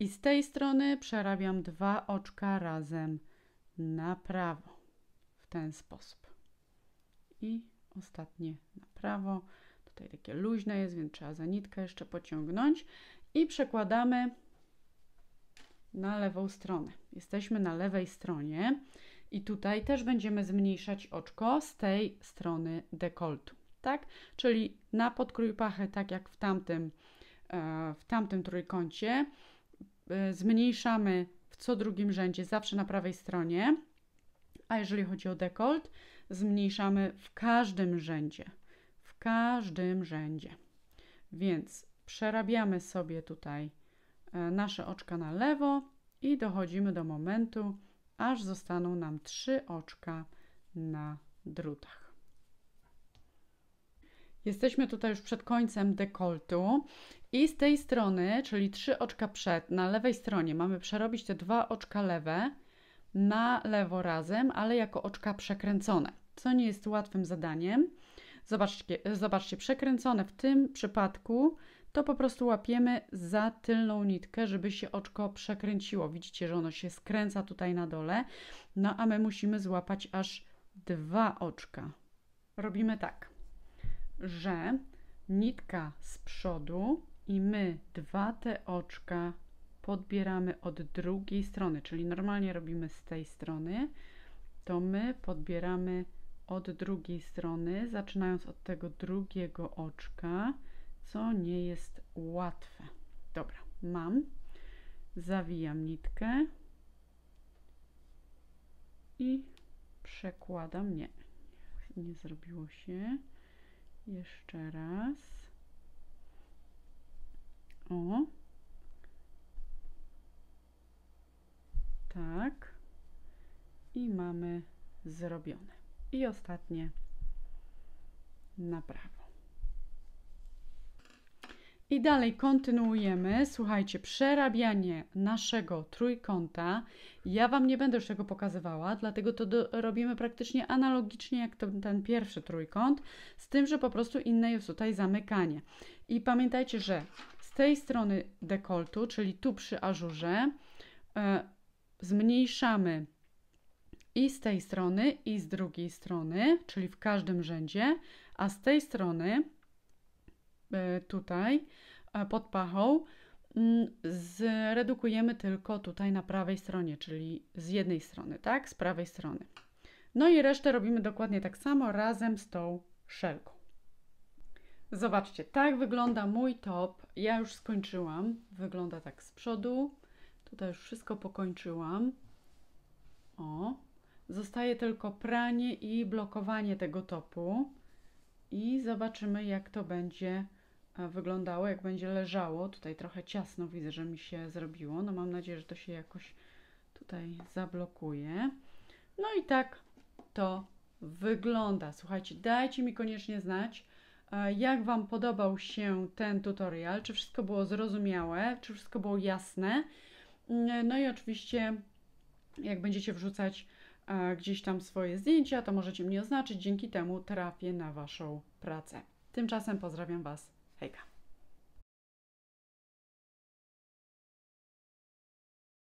S1: i z tej strony przerabiam dwa oczka razem na prawo. W ten sposób. I ostatnie na prawo. Tutaj takie luźne jest, więc trzeba za nitkę jeszcze pociągnąć. I przekładamy na lewą stronę. Jesteśmy na lewej stronie i tutaj też będziemy zmniejszać oczko z tej strony dekoltu, tak? Czyli na podkrój pachy, tak jak w tamtym E, w tamtym trójkącie. E, zmniejszamy w co drugim rzędzie, zawsze na prawej stronie. A jeżeli chodzi o dekolt, zmniejszamy w każdym rzędzie. W każdym rzędzie. Więc przerabiamy sobie tutaj e, nasze oczka na lewo i dochodzimy do momentu, aż zostaną nam trzy oczka na drutach. Jesteśmy tutaj już przed końcem dekoltu i z tej strony, czyli trzy oczka przed, na lewej stronie mamy przerobić te dwa oczka lewe na lewo razem, ale jako oczka przekręcone, co nie jest łatwym zadaniem. Zobaczcie, zobaczcie przekręcone w tym przypadku to po prostu łapiemy za tylną nitkę, żeby się oczko przekręciło. Widzicie, że ono się skręca tutaj na dole, no a my musimy złapać aż dwa oczka. Robimy tak że nitka z przodu i my dwa te oczka podbieramy od drugiej strony, czyli normalnie robimy z tej strony, to my podbieramy od drugiej strony, zaczynając od tego drugiego oczka, co nie jest łatwe. Dobra, mam. Zawijam nitkę i przekładam. Nie, nie zrobiło się. Jeszcze raz. O. Tak. I mamy zrobione. I ostatnie napraw. I dalej kontynuujemy, słuchajcie, przerabianie naszego trójkąta. Ja Wam nie będę już tego pokazywała, dlatego to do, robimy praktycznie analogicznie jak ten pierwszy trójkąt, z tym, że po prostu inne jest tutaj zamykanie. I pamiętajcie, że z tej strony dekoltu, czyli tu przy ażurze, e, zmniejszamy i z tej strony, i z drugiej strony, czyli w każdym rzędzie, a z tej strony Y, tutaj y, pod pachą, mm, zredukujemy tylko tutaj na prawej stronie, czyli z jednej strony, tak? Z prawej strony. No i resztę robimy dokładnie tak samo razem z tą szelką. Zobaczcie, tak wygląda mój top. Ja już skończyłam. Wygląda tak z przodu. Tutaj już wszystko pokończyłam. O, zostaje tylko pranie i blokowanie tego topu. I zobaczymy, jak to będzie E, wyglądało, jak będzie leżało. Tutaj trochę ciasno widzę, że mi się zrobiło. No mam nadzieję, że to się jakoś tutaj zablokuje. No i tak to wygląda. Słuchajcie, dajcie mi koniecznie znać, e, jak Wam podobał się ten tutorial, czy wszystko było zrozumiałe, czy wszystko było jasne. Mm, no i oczywiście, jak będziecie wrzucać e, gdzieś tam swoje zdjęcia, to możecie mnie oznaczyć. Dzięki temu trafię na Waszą pracę. Tymczasem pozdrawiam Was Hej